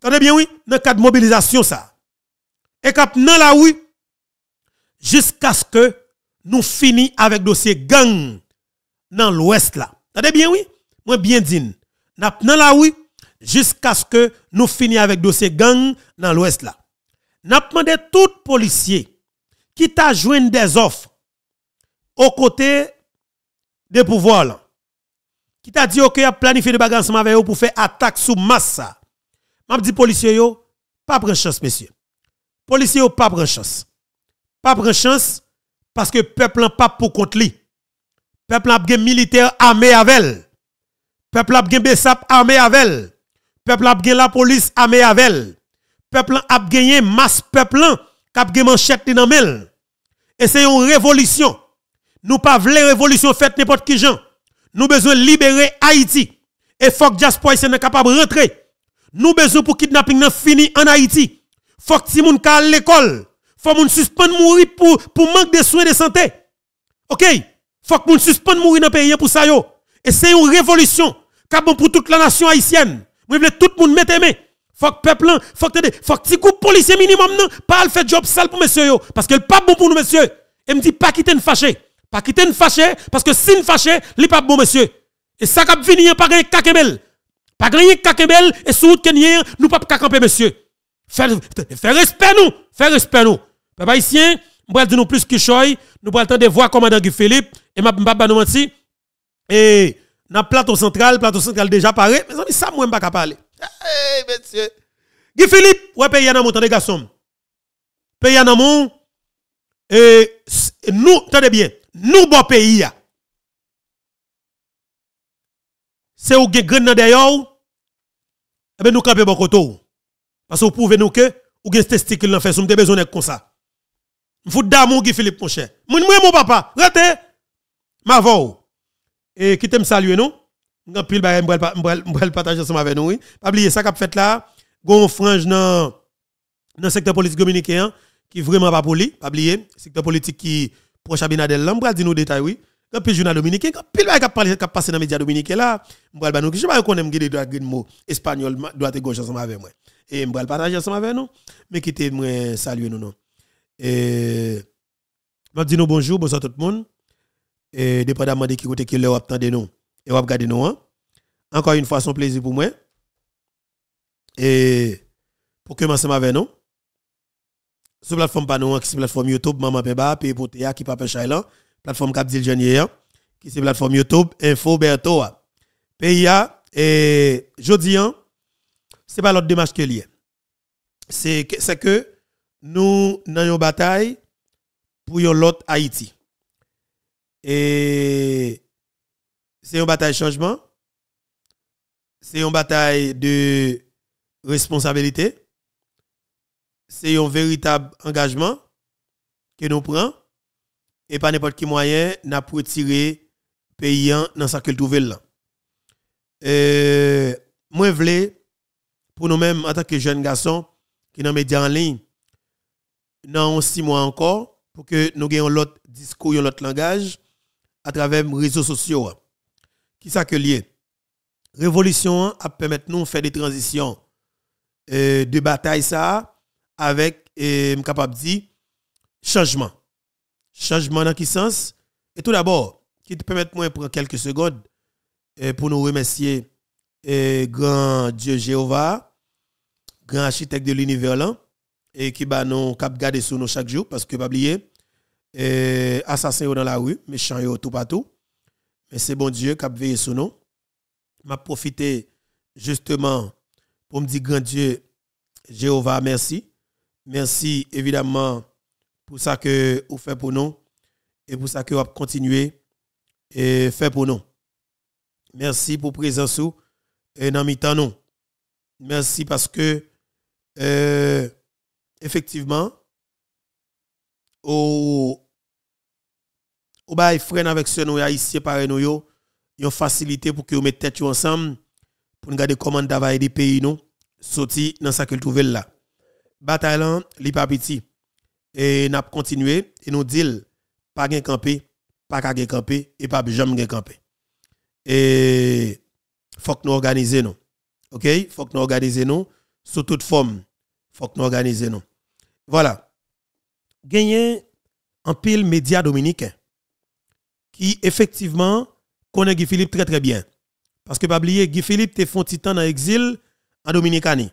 tenez bien oui, dans le cadre de mobilisation ça. Et qui prennent la oui jusqu'à ce que nous finissions avec dossier gang dans l'ouest là. T'as bien oui, moi bien dit. N'a là oui jusqu'à ce que nous finissions avec dossier gang dans l'ouest là. N'a demandé tout policiers qui t'a joint des offres aux côtés des pouvoirs qui t'a dit OK a planifié des bagages ensemble pour faire attaque sous masse m'a dit policier yo pas prendre chance messieurs policier yo pas prendre chance pas prendre chance parce que peuple n'a pas pour contre lui. Peuple a des militaire armés avec elle. Peuple a des Bessap armés avec elle. Peuple a la police armée avec elle. Peuple a gagné masse peuple qui a gagné manchette dans elle. Et c'est une révolution. Nous pas voulons révolution faite n'importe qui gens. Nous besoin libérer Haïti. Et faut que diaspora est capable de rentrer. Nous besoin pour kidnapping fini en Haïti. Faut que Timoun à l'école faut moun suspendre mourir pour pour manque de soins de santé. OK Faut que moun suspende mourir dans pays pour ça yo. Et c'est une révolution qui bon pour toute la nation haïtienne. Moi tout le monde main. Faut que peuple faut que faut que coup policier minimum non, pas le fait job sale pour monsieur yo parce que le pas bon pour nous monsieur. Et me dit pas quitter une fâché. Pas quitter une fâché parce que si une fâché, li pas bon monsieur. Et ça cap venir pas gagner kakebel. Pas gagner kakebel. et sous que nous pas camper monsieur. Faire respect nous, faire respect nous. Papa ici, nous allons dire plus que choy, nous allons attendre voir commandant Guy Philippe et m'a pas nous menti. Et dans plateau central, plateau central déjà paré, on amis, ça moi pas capable parler. Hey, eh, ben, monsieur. Guy Philippe, ouais payer dans mon temps des garçons. Payer dans mon et nous, attendez bien, nous bon pays C'est ou gen eh nan d'ailleurs. et ben nous camper beaucoup. koto. Parce que vous pouvez nous que ou qui testicule l'en fait, vous avez besoin comme ça. Vous d'amour qui Philippe mon cher. Mon mon papa, rete ma voix. Et qui t'aime saluer non M'en pile ba bah, m'bral partager ensemble avec nous oui. Pas oublier ça qu'a fait là, gon frange dans dans secteur politique dominicain hein, qui vraiment pas poli, pas oublier secteur politique qui proche Abinadel là, m'bral dire nous détails oui. Quand pile journal dominicain, quand pile ba qu'a parler qu'a passer dans média dominicain là, m'bral ba nous qui je pas connaît m'gué droit green mot espagnol doit et gauche ensemble avec moi. Et m'bral partager ensemble avec nous, mais qui t'aime saluer nous non. Et je dis nous bonjour, bonsoir tout le monde. Et dépendamment de qui côté que avez attendez nous et vous regardez nous. Hein. Encore une fois, son plaisir pour moi. Et pour commencer avec nous, sur la plateforme panouan hein, qui est la plateforme YouTube, Maman Pemba, Pays qui e Papa la plateforme Capdil Janier, qui est hein. la plateforme YouTube, Info Bertoa. PIA, et dis, ce n'est pas l'autre démarche que lié. C'est que nous avons une bataille pour l'autre Haïti. Et c'est une bataille de changement. C'est une bataille de responsabilité. C'est un véritable engagement que nous prenons. Et pas n'importe quel moyen, n'a pour tirer paysan dans sa qu'il trouve là. E moi, je voulais, pour nous-mêmes, en tant que jeunes garçons qui dans les en ligne, dans six mois encore pour que nous ayons notre discours, notre langage à travers les réseaux sociaux. Qui ça que Révolution a permis nous faire des transitions euh, de bataille ça avec, euh, capable de dire, changement. Changement dans quel sens? Et tout d'abord, qui te permet moi de prendre quelques secondes euh, pour nous remercier euh, grand Dieu Jéhovah, grand architecte de l'univers là, et qui va nous garder sur nous chaque jour parce que pas oublier et eh, assassin dans la rue méchant yo tout partout mais c'est bon Dieu qui veillé sur nous m'a profité justement pour me dire grand Dieu Jéhovah merci merci évidemment pour ça que vous faites pour nous et pour ça que vous continuez et fait pour nous merci pour présence et dans mi temps merci parce que euh, effectivement, au ou bah freine avec ce nous ici par nous yo facilité pour que vous mettez tête ensemble pour regarder comment d'avoir des pays nous sorti dans ça qu'ils trouvent là bataille là li pas petit et n'a continué et nous dit pas gain camper pas ka gain camper et pas jamais gain camper et faut que nous organiser nous OK faut que nous organiser nous sous toute forme faut que nous organisions Voilà. Gagné un pile média dominicain qui effectivement connaît Guy Philippe très très bien. Parce que pas oublier Guy Philippe te font titan en exil en Dominicanie.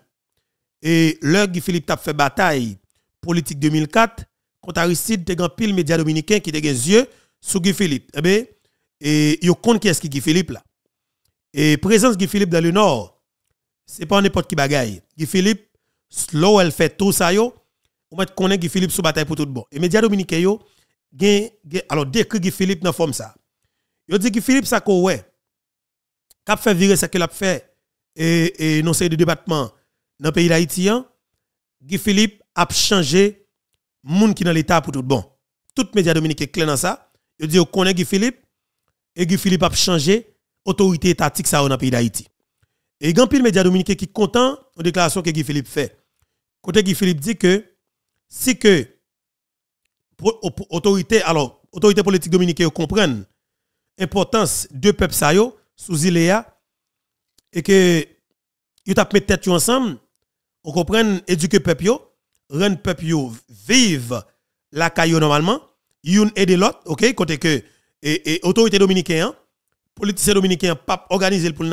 Et là Guy Philippe a fait bataille politique 2004 contre tu as un pile média dominicain qui te des yeux sous Guy Philippe. Eh bien, et ont compte qui est-ce qui Guy Philippe là. Et présence Guy Philippe dans le nord, c'est pas n'importe qui bagaille. Guy Philippe slow elle fait tout ça yo on met connaît Guy Philippe sous bataille pour tout bon et média dominicain yo gen, gen, alors décrit Guy Philippe dans forme ça yo dit Guy Philippe ça ko ouais cap fait virer Ce qu'il a fait et non c'est de département dans pays d'Haïti hein. Guy Philippe a changé monde qui dans l'état pour tout bon tout média dominicain clair dans ça yo dit on connaît Guy Philippe et Guy Philippe a changé autorité étatique ça dans pays d'Haïti et grand pile média dominicain qui content aux déclarations que Guy Philippe fait Côté qui Philippe dit que si que autorité alors autorité politique dominicaine comprennent l'importance de peuple ça sous Ilea et que ils tapent tête ensemble on comprend éduquer peuple yo rendre peuple yo vivre la caillou normalement ils aider l'autre OK côté que et, et autorité dominicaine politicien dominicain pas organiser pour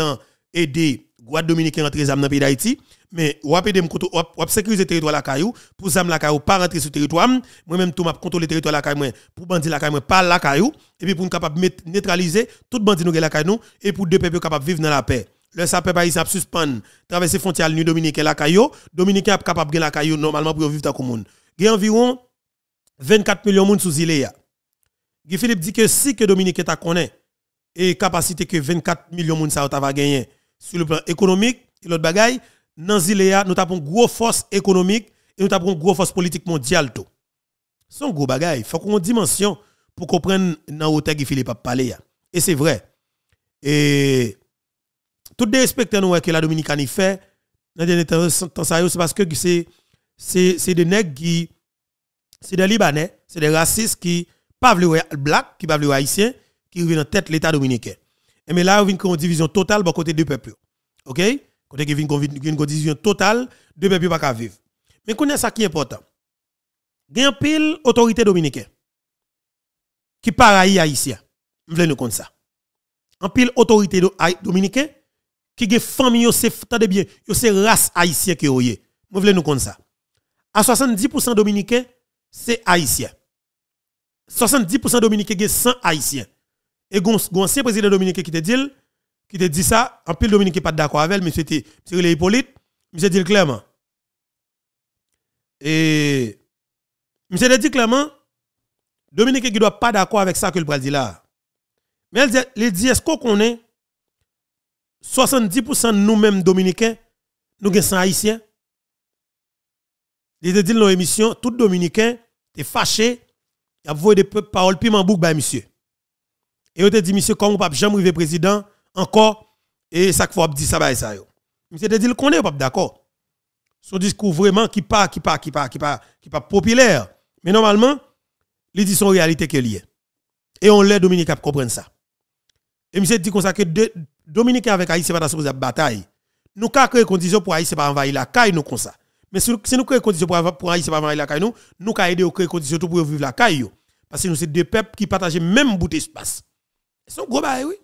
aider Guad Dominicain sont zam dans pays d'Haïti, mais wap ont sécurisé wap sécuriser territoire la caillou pour zam la caillou pas sur sur territoire, moi même tout m'a le territoire la caillou pour bandi la caillou pas la caillou et puis pour capable neutraliser tout bandi nous la caillou et pour deux peuples capable vivre dans la paix. Le sape pa a suspend traverser frontière nu de la caillou, dominicain capable gagner la caillou normalement pour vivre ta commune. Il y a environ 24 millions de monde sous île Guy Philippe dit que si que Dominique ta connaît et capacité que 24 millions de monde ça va gagner sur le plan économique et l'autre bagaille dans Zilea nous avons une grosse force économique et nous avons une grosse force politique mondiale tout son gros bagaille faut qu'on dimension pour comprendre dans hauteur qui Philippe a parlé et c'est vrai et tout le respect hein, que la Dominicaine fait dans temps c'est parce que c'est c'est des nègres qui c'est des libanais c'est des racistes qui pas le black qui pas les haïtiens, qui viennent en tête l'état dominicain mais là, vous vient une division totale pour côté deux peuples. OK Côté qui vient une division totale, deux peuples pas qu'à vivre. Mais connaît ça qui est important. Il y a pile autorité dominicaine qui paraît haïtien. Je veux nous compte ça. En pile autorité dominicaine qui a famille, c'est bien, c'est race haïtienne qui est. Je veux nous compte ça. À 70% dominicains, c'est haïtien. 70% dominicains, sont 100 haïtiens. Et l'ancien président dominicain qui te dit, qui dit ça, en plus Dominique n'est pas d'accord avec elle, monsieur, monsieur Hippolyte, monsieur dit clairement. Et monsieur dit clairement, Dominique qui doit pas d'accord avec ça que le dit là. Mais il dit, est-ce qu'on est 70% de nous-mêmes dominicains, nous sommes haïtiens? Il dit dans l'émission, tout dominicain est fâché, il a voué des paroles piment bouc, bah, monsieur. Et on te dit, monsieur, comme vous pouvez jamais arriver président, encore, et ça qu'il faut dire, ça va bah, ça. Monsieur te dit, le connaît, pas d'accord. Son discours vraiment qui pas, qui pas, qui pas, qui pas, qui pas populaire. Mais normalement, il dit son réalité qu'il y est. Et on l'est, Dominique, à comprendre ça. Et monsieur dit comme ça que Dominique avec Haïti, c'est pas une bataille. Nous avons créé conditions pour Haïti, pas envahir la caille, nous comme ça. Mais si nous créons conditions pour Haïti, pas envahir la caille, nous, nous avons aidé à créer conditions pour vivre la caille. Parce que nous sommes deux peuples qui partagent même bout d'espace. C'est un gros bail, oui.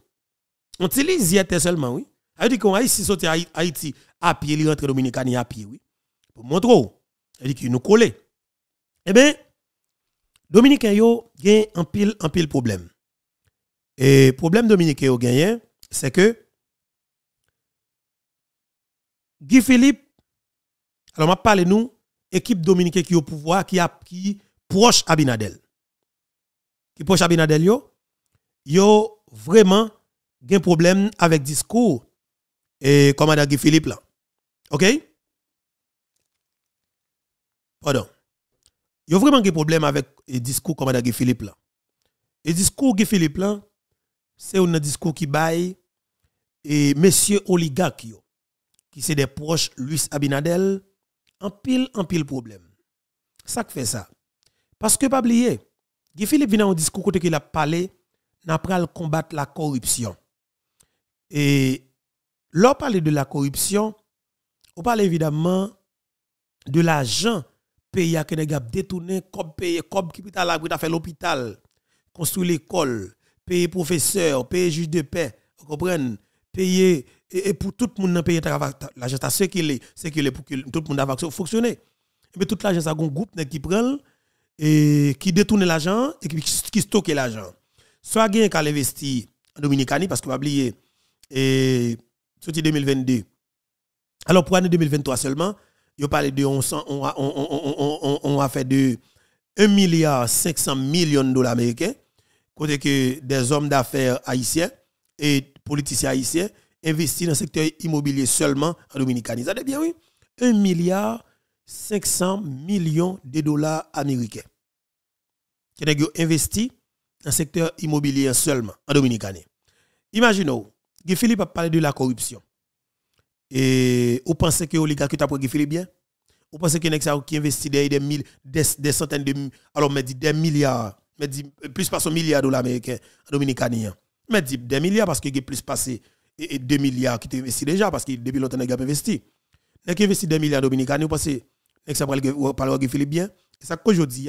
On utilise hier seulement, oui. Elle dit qu'on a ici à Haïti à pied, il rentre Dominicani à pied, oui. Pour montrer, Elle dit qu'il nous colle. Eh bien, Dominicain yo gagne un pile, un pile problème. Et problème Dominicain yo gagne, c'est que Guy Philippe, alors m'a parlé nous, équipe Dominicain qui est au pouvoir, qui a qui proche Abinadel. Qui proche Abinadel yo, yo vraiment un problème avec discours et commandant Guy Philippe là. OK Pardon. Yo vraiment un problème avec le discours commandant Guy Philippe là. Le discours Guy Philippe là c'est un discours qui baille et Monsieur oligarques qui c'est des proches Luis Abinadel en pile en pile problème. Ça fait ça. Parce que pas oublier Guy Philippe vient un discours côté qu'il a parlé n'a pas le combattre la corruption. Et lorsqu'on parle de la corruption, on parle évidemment de l'argent payé à a détourné comme pays comme capital qui a fait l'hôpital, construire l'école, payer professeur, payer juge de paix, vous comprenez Payer et, pour tout le monde dans pays l'argent c'est ce qu'il est, est pour que tout le monde fonctionne. fonctionner. Mais tout l'argent ça un groupe qui prend et qui détourne l'argent et qui stocke l'argent soit gain qu'à investi en Dominicani, parce qu'on va oublier, et sorti 2022. Alors pour l'année 2023 seulement, il parle de on, a, fait de 1 milliard 500 millions de dollars américains, côté que des hommes d'affaires haïtiens et politiciens haïtiens investissent dans le secteur immobilier seulement en Dominicani. Ça bien, oui. 1 milliard 500 millions de dollars américains. Qui ont investi dans le secteur immobilier seulement, en Dominicaine. imaginez Guy Philippe a parlé de la corruption. Et vous pensez que l'oligarque t'a pris Guy Philippe bien Vous pensez que Nexa qui investit des, des, des, centaines de alors mais dit des milliards, mais dit plus de 1 milliards de dollars américains en Dominicaine. Hein. Mais dit des milliards parce qu'il y a plus passé et 2 milliards qui investi déjà parce que depuis longtemps il a investi. Nèg investi 2 milliards dominicains, vous pensez que ça parle de Guy Philippe bien Et ça qu'aujourd'hui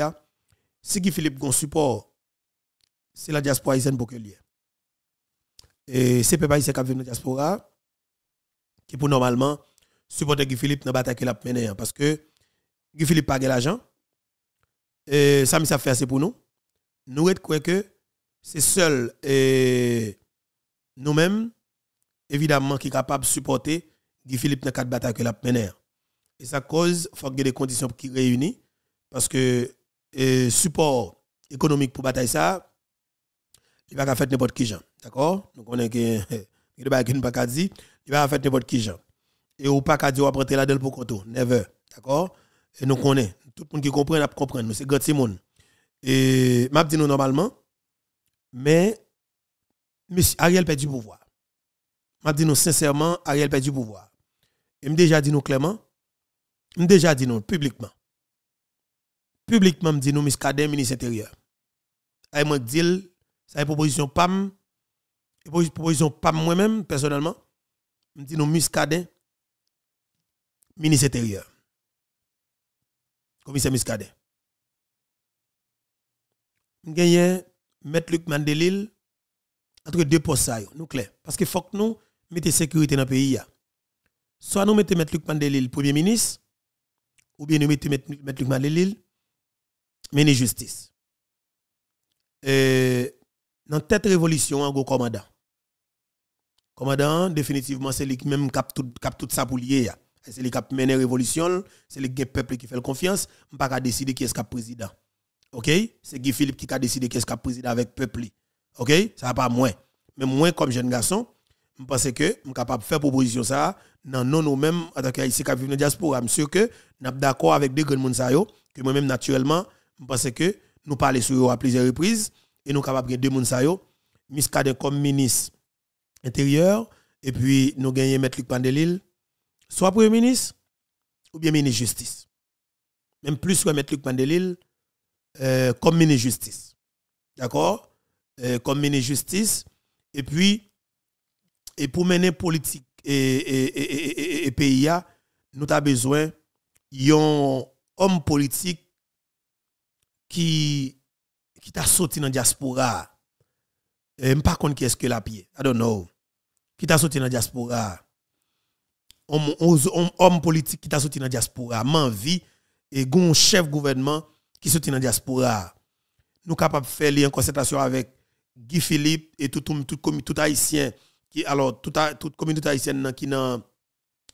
si Guy Philippe gon support c'est la diaspora haïtienne pour que Et c'est peuple haïtien qui a dans la diaspora qui pour normalement supporter Guy Philippe dans la bataille qu'il a menée hein, parce que Guy Philippe pas l'argent. Et ça ça fait assez pour nous. Nous quoi que c'est seul et nous-mêmes évidemment qui est capable de supporter Guy Philippe dans la bataille qu'il a menée. Hein. Et ça cause faut que des conditions qui réunissent parce que et support économique pour bataille ça il va faire n'importe qui gens. D'accord Nous on que il va pas il va faire n'importe qui gens. Et ou pas dire on va la del pour compte, never. D'accord Et nous connaissons, tout le monde qui comprend, va comprendre, c'est grand monde. Et m'a dit nous normalement mais monsieur Ariel perd du pouvoir. M'a dit nous sincèrement, Ariel perd du pouvoir. Et m'a déjà dit nous clairement, m'a déjà dit nous publiquement. Publiquement m'a dit nous Miss Kadem ministre intérieur. Et m'a dit ça une proposition PAM. Et proposition PAM moi-même, personnellement. Je dis nous Muscadet, ministre intérieur. Commissaire Muscadet. Je gagne mettre Luc Mandelil entre deux postes. Nous clair. Parce qu'il faut que nous mettions sécurité dans le pays. Soit nous mettons M. Luc Mandelil, Premier ministre, ou bien nous mettons M. Luc Mandelil, ministre justice. Et... Euh, dans tête révolution un gros commandant commandant définitivement c'est lui même cap tout cap tout ça pour lier c'est lui qui la révolution c'est le peuple qui fait confiance on pas décider qui est ce président OK c'est Guy Philippe qui a décidé qui est ce président avec peuple OK ça pas moins mais moi comme jeune garçon je pense que je suis capable de faire proposition ça non mêmes... nous même en tant qui vivent dans diaspora je suis que nous d'accord avec des grands monde que moi même naturellement je pense que nous parlons sur à plusieurs reprises et nous capables de deux personnes. Miskade comme ministre intérieur, et puis nous gagnons M. Luc Pandelil, soit premier ministre ou bien ministre justice. Même plus que M. Luc Pandelil euh, comme ministre justice. D'accord euh, Comme ministre justice. Et puis, et pour mener politique et, et, et, et nous avons besoin d'un homme politique qui qui t'a sauté dans la diaspora. Je ne sais pas qui est-ce que la pied. I don't know. Qui t'a sauté dans la diaspora. Homme, homme politique qui t'a sauté dans la diaspora. vie et un chef gouvernement qui sorti dans la diaspora. Nous capables de faire lien concertation avec Guy Philippe et tout, tout, tout, tout haïtien qui alors toute la communauté haïtienne qui dans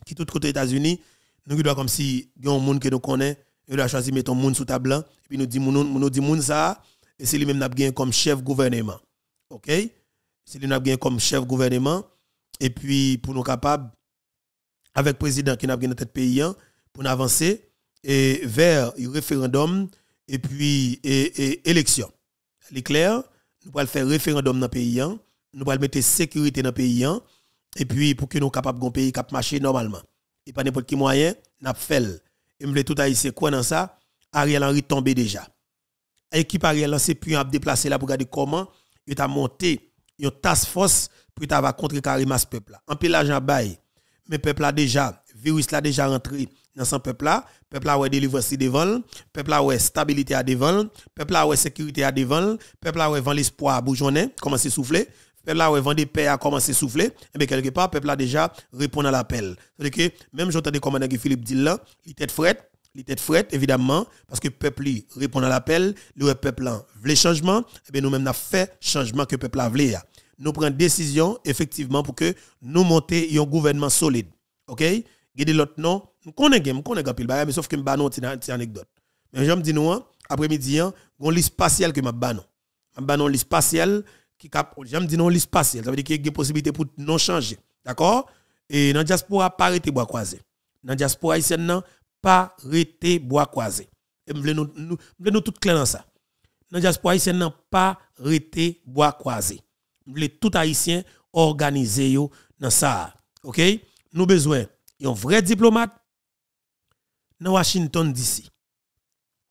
qui tout côté États-Unis nous doit comme si il y a un monde que nous connaît il a choisi mettre un monde sous table et puis nous dit nous dit monde ça et c'est lui-même qui a comme chef gouvernement. OK C'est lui comme chef gouvernement et puis pour nous capables avec le président qui n'a dans le pays hein, pour nous avancer et vers le référendum et puis et, élection. C'est clair, nous allons faire référendum dans le pays, hein. nous allons mettre sécurité dans le pays hein. et puis pour que nous capables de pays cap marcher normalement. Et pas n'importe quel moyen, n'a fait. Et me tout haïtien quoi dans ça Ariel Henry tombé déjà. L'équipe a relancé puis a déplacé là pour regarder comment il a monté une task force pour va contre ce peuple là. En pile l'argent bail. Mais peuple là déjà, virus là déjà rentré dans son peuple là, peuple là ouais délivrance devant, peuple là ouais stabilité à devant, peuple là ouais sécurité à devant, peuple là ouais vent l'espoir à bourgeonner, à souffler, peuple là ouais vendu des paix a à souffler, et eh bien quelque part peuple là déjà répondu à l'appel. C'est que même j'entends commandes commandant Philippe dit là, il tête frette les têtes frettes, évidemment, parce que le peuple répond à l'appel, le peuple veut changement, et eh bien nous-mêmes, avons fait changement que le peuple a voulu. Nous prenons décision, effectivement, pour que nous montions un gouvernement solide. OK? Gardez l'autre nom. Nous connaissons, nous connaissons pile mais sauf que nous avons une anecdote. Mais je me dis, nous, hein, après-midi, on hein, liste spatiale que nous avons. Nous avons liste spatiale qui cap, j'aime dire non liste spatiale. Ça veut dire qu'il y a des possibilités pour nous changer. D'accord? Et dans la diaspora, pas arrêter bois Dans la diaspora haïtienne, pas rete bois croisé. Et nous nous, nous, nous tout clair dans ça. Dans diaspora haïtien, n'a pas rete bois croisé. que tout haïtien organisé yo dans ça. OK? Nous besoin un vrai diplomate dans Washington d'ici.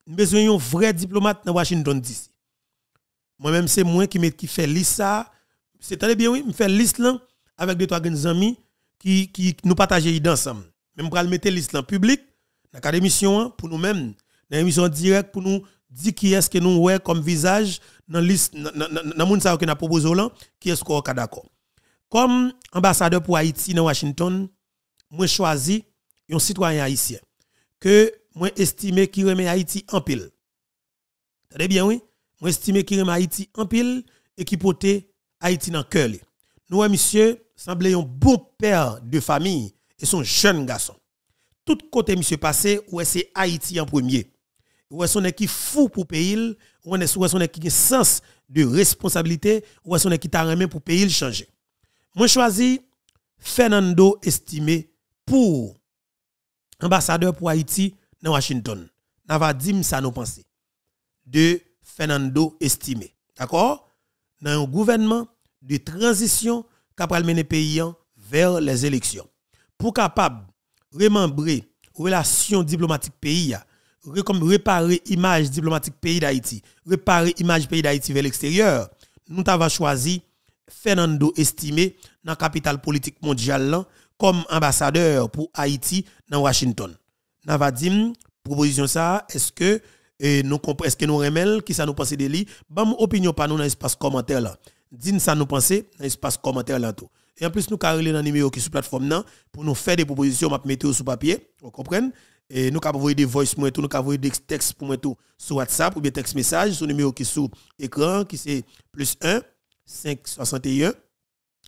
Nous besoin un vrai diplomate dans Washington d'ici. Moi-même c'est moi qui met qui fait liste C'est très bien oui, me fait liste avec deux trois amis qui qui nous partageons ensemble. Même pour mettre liste en public dans cadre mission hein, pour nous-mêmes, dans mission directe pour nous dire qui est-ce que nous voyons comme visage dans liste dans monde ça que nous proposé là, qui est-ce qu'on est d'accord. Comme ambassadeur pour Haïti dans Washington, moi choisi un citoyen haïtien que moi estimé qui remet Haïti en pile. avez bien oui, moi estimé qui remet Haïti en pile et qui porte Haïti dans le cœur. Nous hein, monsieur semblait un bon père de famille et son jeune garçon tout côté monsieur passé ou c'est Haïti en premier qu'on son qui fou pour pays ou est son qui sens de responsabilité ou est qui t'a pour pays changer moi choisi Fernando estimé pour ambassadeur pour Haïti dans Washington n'a ça nous penser de Fernando estimé d'accord dans un gouvernement de transition qui va mener pays vers les élections pour capable les relation diplomatique pays, comme réparer image diplomatique pays d'Haïti, réparer image pays d'Haïti vers l'extérieur, nous avons choisi Fernando Estimé dans la capitale politique mondiale comme ambassadeur pour Haïti dans Washington. Nous avons dit, proposition ça, est-ce que eh, nous nous est-ce que nous remel qui ça nous pense de lui? opinion pas nous dans l'espace commentaire là. Dites ça nous penser dans l'espace commentaire là tout. Et en plus, nous carrément dans le numéro qui est sur la plateforme pour nous faire des propositions, nous mettre sur papier, vous comprenez et nous avons envoyer des voice pour nous avons des textes pour sur WhatsApp ou bien texte message sur le numéro qui est sur l'écran qui est plus 1 561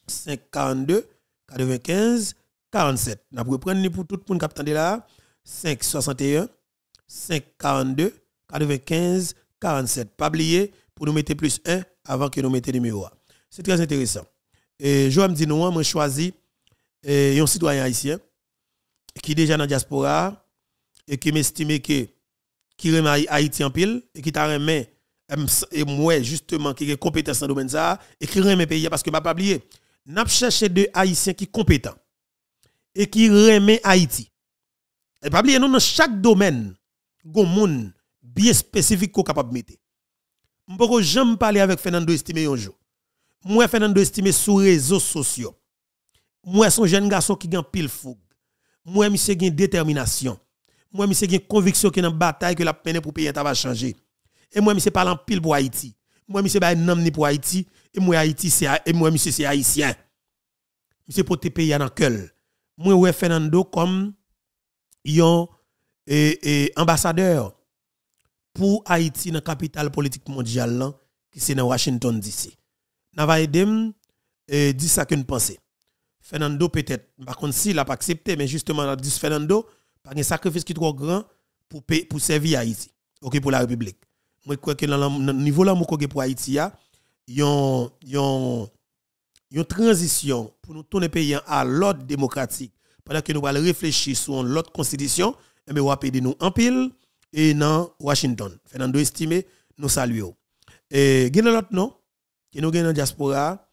542 95 47. Nous avons prendre pour tout le monde qui là 561 542 95 47. Pas oublier pour nous mettre plus 1 avant que nous mettions le numéro. C'est très intéressant. Et je me dis, non, moi, choisi eh, un citoyen haïtien qui est déjà dans la diaspora et qui m'estime que qui remet Haïti en pile et qui t'a remet eh, et moi justement qui est compétence dans le domaine ça et qui remet pays parce que m'a pas oublier Je cherche de haïtiens qui compétents et qui remet Haïti et pas oublier dans chaque domaine gon monde bien spécifique qu'on capable mettre ne peux jamais parler avec Fernando Estimé un jour moi Fernando estimé sur réseaux sociaux. Moi son jeune garçon qui gagne pile fougue. Moi suis une détermination. Moi suis une conviction a une bataille que la peine pour pays va changer. Et moi monsieur parle en pile pour Haïti. Moi monsieur ba un homme pour Haïti et moi Haïti c'est et moi monsieur c'est haïtien. Monsieur pour te pays dans cœur. Moi suis Fernando comme yon et, e, ambassadeur pour Haïti dans la capitale politique mondiale qui c'est dans Washington DC n'a Deme dit ça qu'une pensée Fernando peut-être, par contre, s'il n'a pas accepté, mais justement, a dit Fernando, par un sacrifice qui est trop grand pour, pour servir Haïti, ok, pour la République. Moi, je crois que dans le niveau là, je pour Haïti, il y a une transition pour nous tourner pays à l'ordre démocratique. Pendant que nous allons réfléchir sur l'autre constitution, mais eh nous va nous en pile et dans Washington. Fernando estimé, nous saluons. Et, il y non? qui nous gagnent dans diaspora.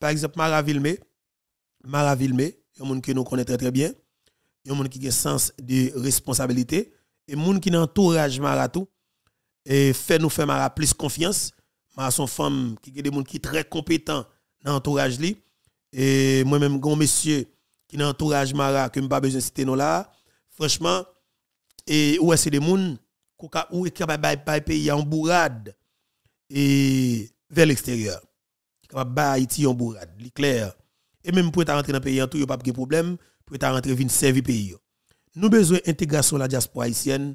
Par exemple, Mara Vilmé. Mara Vilmé, un monde qui nous connaissent très, très bien. Un monde qui a un sens de responsabilité. Et monde qui ont un entourage Mara tout. Et fait nous faire Mara plus confiance. Mara son femme qui est des gens qui sont très compétent dans l'entourage. Et moi-même, grand monsieur qui est dans entourage Mara, que pas besoin de citer nous là. Franchement, et ouais, c'est des gens qui sont capables de en bourrade. Et vers l'extérieur. Capable ba Haïti en bourade, li clair. Et même pour être rentré dans le pays tout, il n'y a pas de problème pour être rentré venir servir pays. Nous besoin intégration de la diaspora haïtienne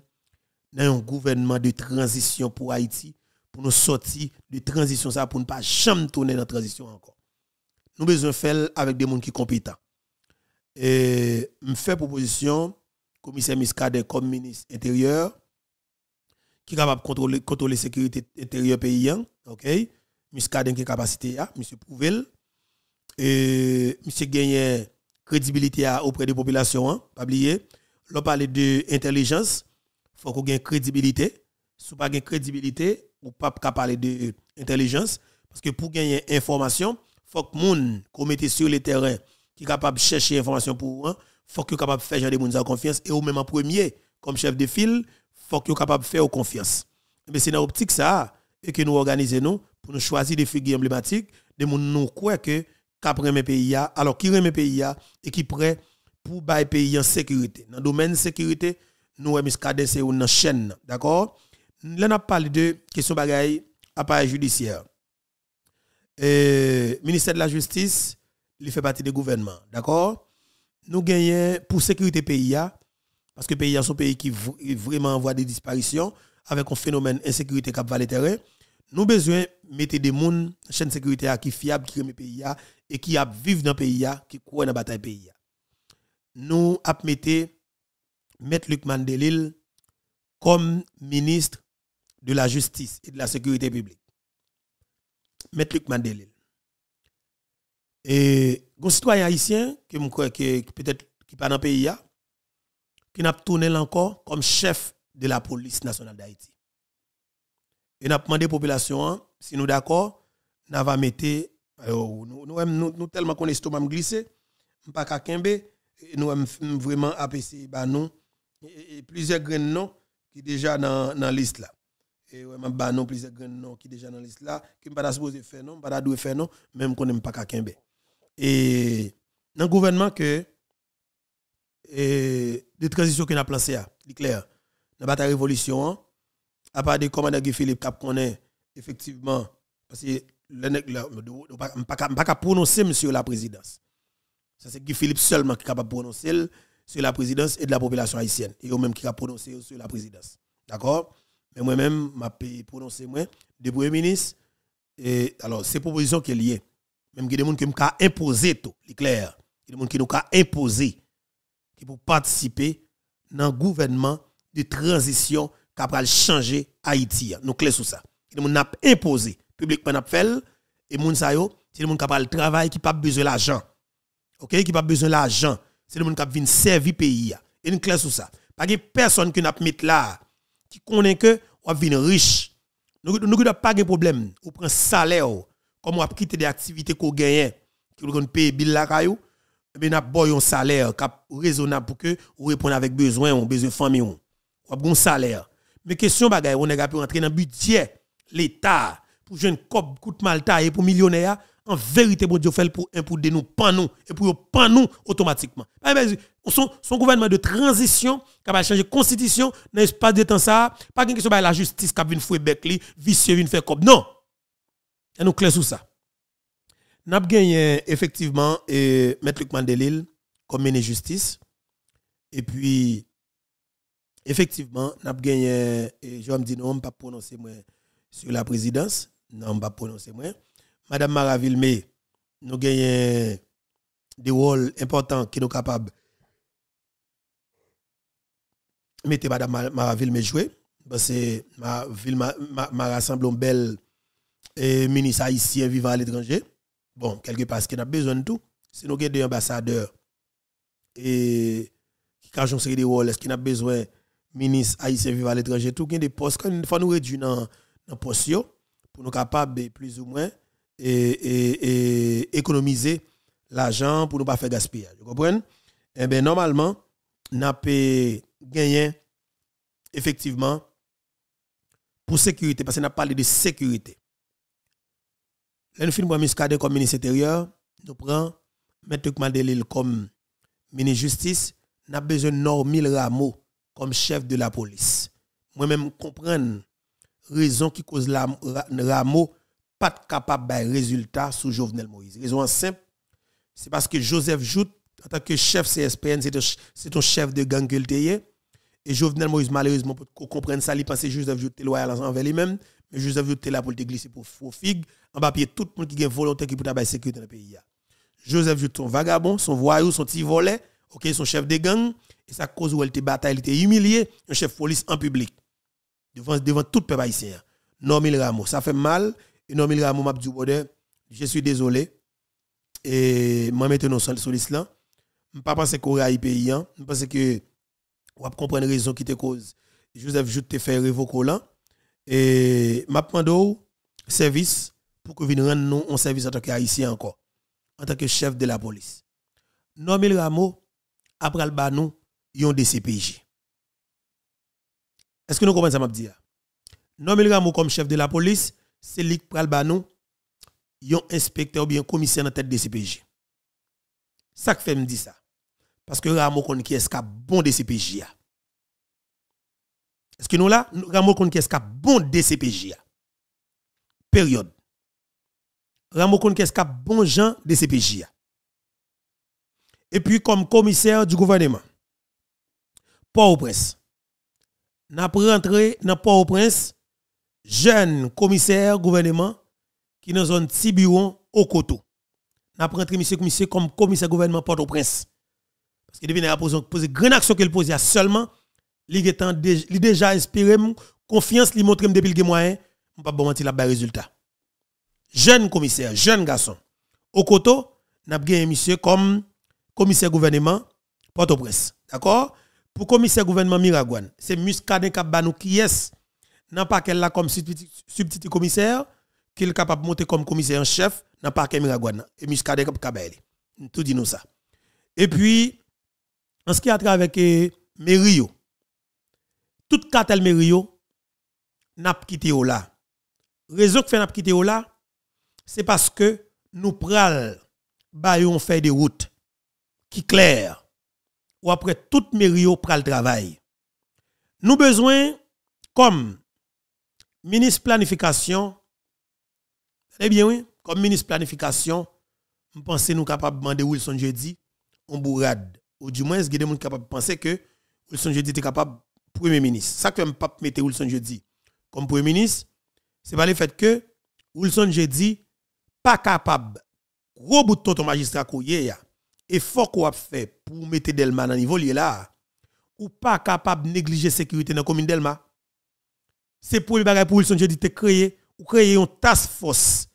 dans un gouvernement de transition pour Haïti pour nous sortir de transition ça pour ne pas jamais tourner dans la transition encore. Nous besoin faire avec des gens qui sont compétents. Et me fait proposition commissaire Miskade comme ministre intérieur qui est capable de contrôler, la sécurité intérieure paysan, hein, OK Muscadin qui capacité a, hein, monsieur Prouvel. Et monsieur gagné crédibilité auprès des populations, hein, pas oublier. L'on parle de intelligence, faut qu'on gagne crédibilité. Si pas gagne crédibilité, ou pas parler de euh, intelligence parce que pour gagner information, faut que gens qui mette sur le terrain qui capable de chercher information pour il hein. faut que capable de faire des gens confiance et au même en premier comme chef de file, faut que capable de faire confiance. Mais eh c'est dans l'optique ça et que nous organisons pour nous choisir des figures emblématiques, des gens nous croient que qui mes pays alors qui remet pays et qui prêt pour bailler pays en sécurité. Dans le domaine de sécurité, nous avons c'est une chaîne, d'accord Là on a parlé de question bagaille appareil judiciaire. Le euh, ministère de la justice, il fait partie du gouvernement, d'accord Nous gagnons pour sécurité pays parce que pays sont pays qui vraiment voit des disparitions avec un phénomène insécurité qui va le terrain nous besoin mettre des gens chaîne sécurité qui fiable qui le pays et qui a dans dans pays qui courent dans bataille pays nous avons mettre mettre Luc Mandelil comme ministre de la justice et de la sécurité publique mettre Luc Mandelil et un citoyen haïtien qui peut-être qui pas dans pays qui n'a tourné encore comme chef de la police nationale d'Haïti et nous avons demandé à la population, hein, si nous d'accord, euh, oh, nous allons mettre, nous, nous, nous, tellement qu'on estomac glissé, pas ka kembe, nous vraiment apprécié bah, nous, et, plusieurs grands noms qui déjà dans la liste là. Et bah, non, plusieurs grands noms qui déjà dans la liste là, qui ne pas supposé faire non, pas nous faire non, même qu'on n'aime pas qu'à Et dans le gouvernement que, et, de transition qu'on a placé, hein, c'est clair, dans la révolution, hein, à part des commandants Guy Philippe qui connaît effectivement parce que ne pas pas prononcer monsieur la présidence. Ça c'est Guy Philippe seulement qui est capable de prononcer sur la présidence et de la population haïtienne et eux même qui a prononcé sur la présidence. D'accord Mais moi-même m'a prononcé moi de premier ministre et alors c'est proposition qui est liée. Même il y a des gens qui ont imposé tout, c'est clair. Il y a des gens qui ont imposé qui pour participer dans le gouvernement de transition qui va changer Haïti. Hein. Nous clés sur ça. Il y a imposé, publiquement n'a fait, et les gens qui c'est le qui n'ont pas besoin d'argent OK, qui pas besoin d'argent C'est le monde qui vient servir pays. Hein. Et nous clés sur ça. Pas de personne qui n'a mis là qui connaît que on vient riche. Nous n'avons pas de problème. prenons un salaire, oh. comme on avons quitté des activités qu'on gagne, qui nous paye bill la caillou, oh. mais eh n'a un salaire est raisonnable pour que on répondions avec besoin, ou besoin de famille. nous avons bon salaire. Mais question bagay, on a pu rentrer dans le budget, l'État, pour jeune cop, coûte mal taille, pour millionnaire, en vérité, bon Dieu fait pour deux nous, pas nous, et pour pas nous automatiquement. Son, gouvernement de transition, qui va changer la constitution, dans pas de temps ça, pas une question de bah, la justice qui vient fouer li, vicieux vient faire cop. Non! Et nous clé sur ça. Nous avons gagné effectivement M. Luc Mandelil comme mené justice. Et puis, Effectivement, nous avons gagné, e, je me dis, non, je ne pas prononcer moi sur la présidence. Non, je ne pas prononcer moi. Madame Maraville, nous avons des rôles importants qui nous capables de mettre Madame Maraville mais jouer. Parce que Maraville m'a rassemblé un bel e, ministre haïtien vivant à l'étranger. Bon, quelque part, ce qu'il a besoin de tout. Si nous avons des ambassadeurs et qui série des rôles, est-ce qu'il a besoin ministre haïtien vivant à l'étranger, tout qui des postes, quand il faut nous réduire dans les postes pour nous capables plus ou moins et, économiser l'argent pour ne pas faire gaspillage. Vous comprenez? Eh ben, normalement, nous avons gagné effectivement pour sécurité, parce qu'on a parlé de sécurité. Là, nous comme ministre intérieur, nous prenons M. Mandelil comme ministre justice, nous avons besoin de mille rameaux comme chef de la police. Moi-même, comprendre raison qui cause la Rameau pas capable de résultat sous Jovenel Moïse. Raison simple, c'est parce que Joseph Jout, en tant que chef CSPN, c'est un chef de gang Et Jovenel Moïse, malheureusement, pour comprendre ça, il pensait Joseph Jout était loyal envers lui-même. Mais Joseph Jout était là pour te glisser pour faux figue. En papier, tout le monde qui a volonté qui peut la sécurité dans le pays. Joseph Jout, son vagabond, son voyou, son petit volet, son chef de gang. Et ça cause où elle était bataille, elle était humiliée, un chef de police en public. Devant, devant tout le peuple haïtien. Normil Rameau, ça fait mal. Et Normil Rameau m'a je suis désolé. Et moi, maintenant, sur l'islam, je ne pense pas qu'on est pays. Hein. Je pense que on comprendre la raison qui te cause. Joseph Jout te fait révoquer là. Et je demande service pour que vous rendre un service en tant qu'haïtien encore, en tant que chef de la police. Normil Ramo, après le banon, yon DCPJ. Est-ce que nous comprenons ça, m'a dit? Ah? le Ramou comme chef de la police, c'est lui qui yon inspecteur ou bien commissaire dans tête DCPJ. Ça que fait me dit ça. Parce que Ramou connaît qui est ce bon DCPJ. Ah? Est-ce que nous là, Ramou connaît qui est ce bon DCPJ. Ah? Période. Ramou connaît qui est ce bon gens DCPJ. Et puis comme commissaire du gouvernement. Port-au-Prince. N'a rentré dans Port-au-Prince, jeune commissaire gouvernement qui est dans zone bureau au Coteau. N'a rentré monsieur commissaire comme commissaire gouvernement Port-au-Prince. Parce que depuis poser une grande action qu'il pose seulement il a déjà inspiré confiance il montre depuis le moyen, pas bon mentir de résultat. Jeune commissaire, jeune garçon. Au Coteau, n'a gagné monsieur comme commissaire gouvernement Port-au-Prince. D'accord pour commissaire gouvernement Miragouane, c'est Muscadin qui a qui est dans paquet là comme substitut commissaire qui est capable de monter comme commissaire en chef dans qu'elle Miragouane et Muscadin qui Tout dit nous ça. Et puis en ce qui a trait avec eh, Merio, tout cartel Merio n'a quitté là. raison qui fait n'a quitté là, c'est parce que nous pral on fait des routes qui claires ou après tout mairie pour le travail. Nous besoin, comme ministre planification, eh bien oui, comme ministre planification, je pense que nous sommes capables de demander Wilson jeudi, on bourrade. Ou du moins, est-ce que nous capables de penser que Wilson jeudi est capable de premier ministre. Ça que je pas mettre Wilson jeudi comme premier ministre, c'est pas le fait que Wilson jeudi pas capable gros bout de ton magistrat là. Et qu'on a fait pour mettre Delma dans le niveau là, ou pas capable de négliger la sécurité dans la commune Delma. C'est pour le bagage pour le son te créer ou créer une task force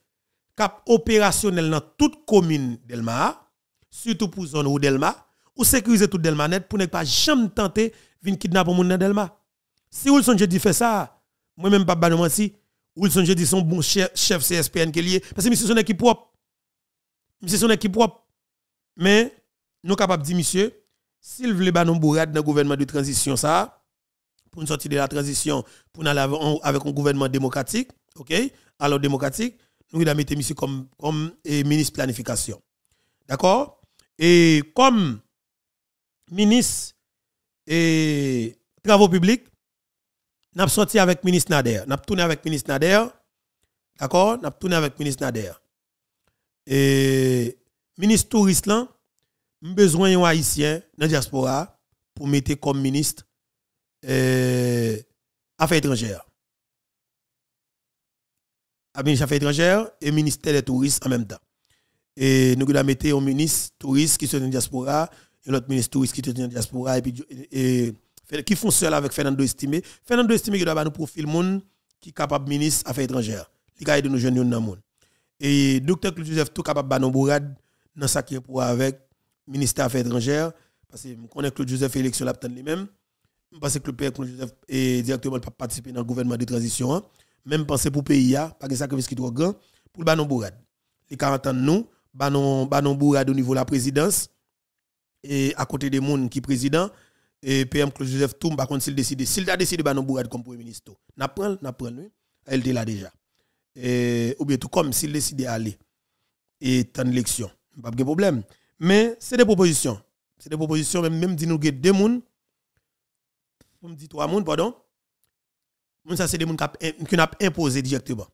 cap opérationnel dans toute commune Delma, surtout pour zone ou Delma, ou sécuriser toute Delma net pour ne pas jamais tenter de kidnapper monde dans Delma. Si Wilson Jeudi fait ça, moi même pas le si Wilson dit son bon chef, CSPN qui est lié parce que monsieur son équipe propre. Monsieur son équipe propre mais nous capables de dire, monsieur, s'il veut pas nous bourrer dans le gouvernement de transition, ça, pour nous sortir de la transition, pour nous aller avec un gouvernement démocratique, ok, alors démocratique, nous a mettre, monsieur comme, comme de eh, ministre planification. D'accord Et comme ministre et eh, travaux publics, nous avons sorti avec ministre Nader. Nous avons tourné avec ministre Nader. D'accord Nous avons tourné avec ministre Nader. Et ministre touriste là, besoin d'un haïtien dans la diaspora pour mettre comme ministre euh, affaires étrangères. Ministre affaires étrangères et ministère des touristes en même temps. Et nous avons mis un ministre touriste qui est dans la diaspora, et l'autre ministre touriste qui est dans la diaspora, et, puis, qui font seul avec Fernando Estimé. Fernando Estimé, doit avoir un profil monde qui est capable ministre affaires étrangères. Il y de nous jeunes dans le monde. Et docteur Joseph tout capable de nous bourrade dans ce qui est pour avec le ministère des Affaires étrangères, parce que je connais Claude Joseph et l'élection l'attend lui-même. Je pense que le père Claude Joseph est directement participé dans le gouvernement de transition. Hein. Même penser pour le pays, parce que sacrifice qui est trop grand, pour le Banon Bourad. Les 40 ans de nous, Banon, banon au niveau de la présidence, et à côté des monde qui président, et PM Claude Joseph Toum, par contre, s'il décide, s'il a décidé Banon Bourad comme Premier ministre, n'apprend, n'apprend, lui, elle était là déjà. Et, ou bien tout comme s'il décide d'aller et tant l'élection pas de problème. Mais c'est des propositions. C'est des propositions, même, même dit nous avons deux personnes, on dit trois personnes, pardon, ça c'est des personnes qui ont imposé directement.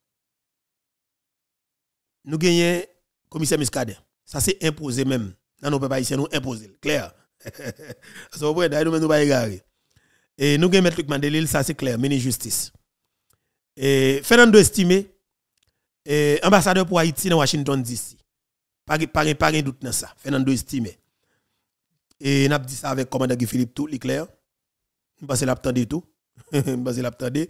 Nous avons commissaire Muscadet. Ça c'est imposé même. Dans nos pays ici, nous imposé, clair. Ça nous pas égarés. Et nous gagnons Luc Mandelil, ça c'est clair, mini justice. Et Fernando Estimé, ambassadeur pour Haïti dans Washington DC. Pas de doute dans ça. Fernando estime. Et on a dit ça avec le commandant Guy Philippe tout, l'éclair. Nous passons l'attendre tout. Nous passons l'attendre.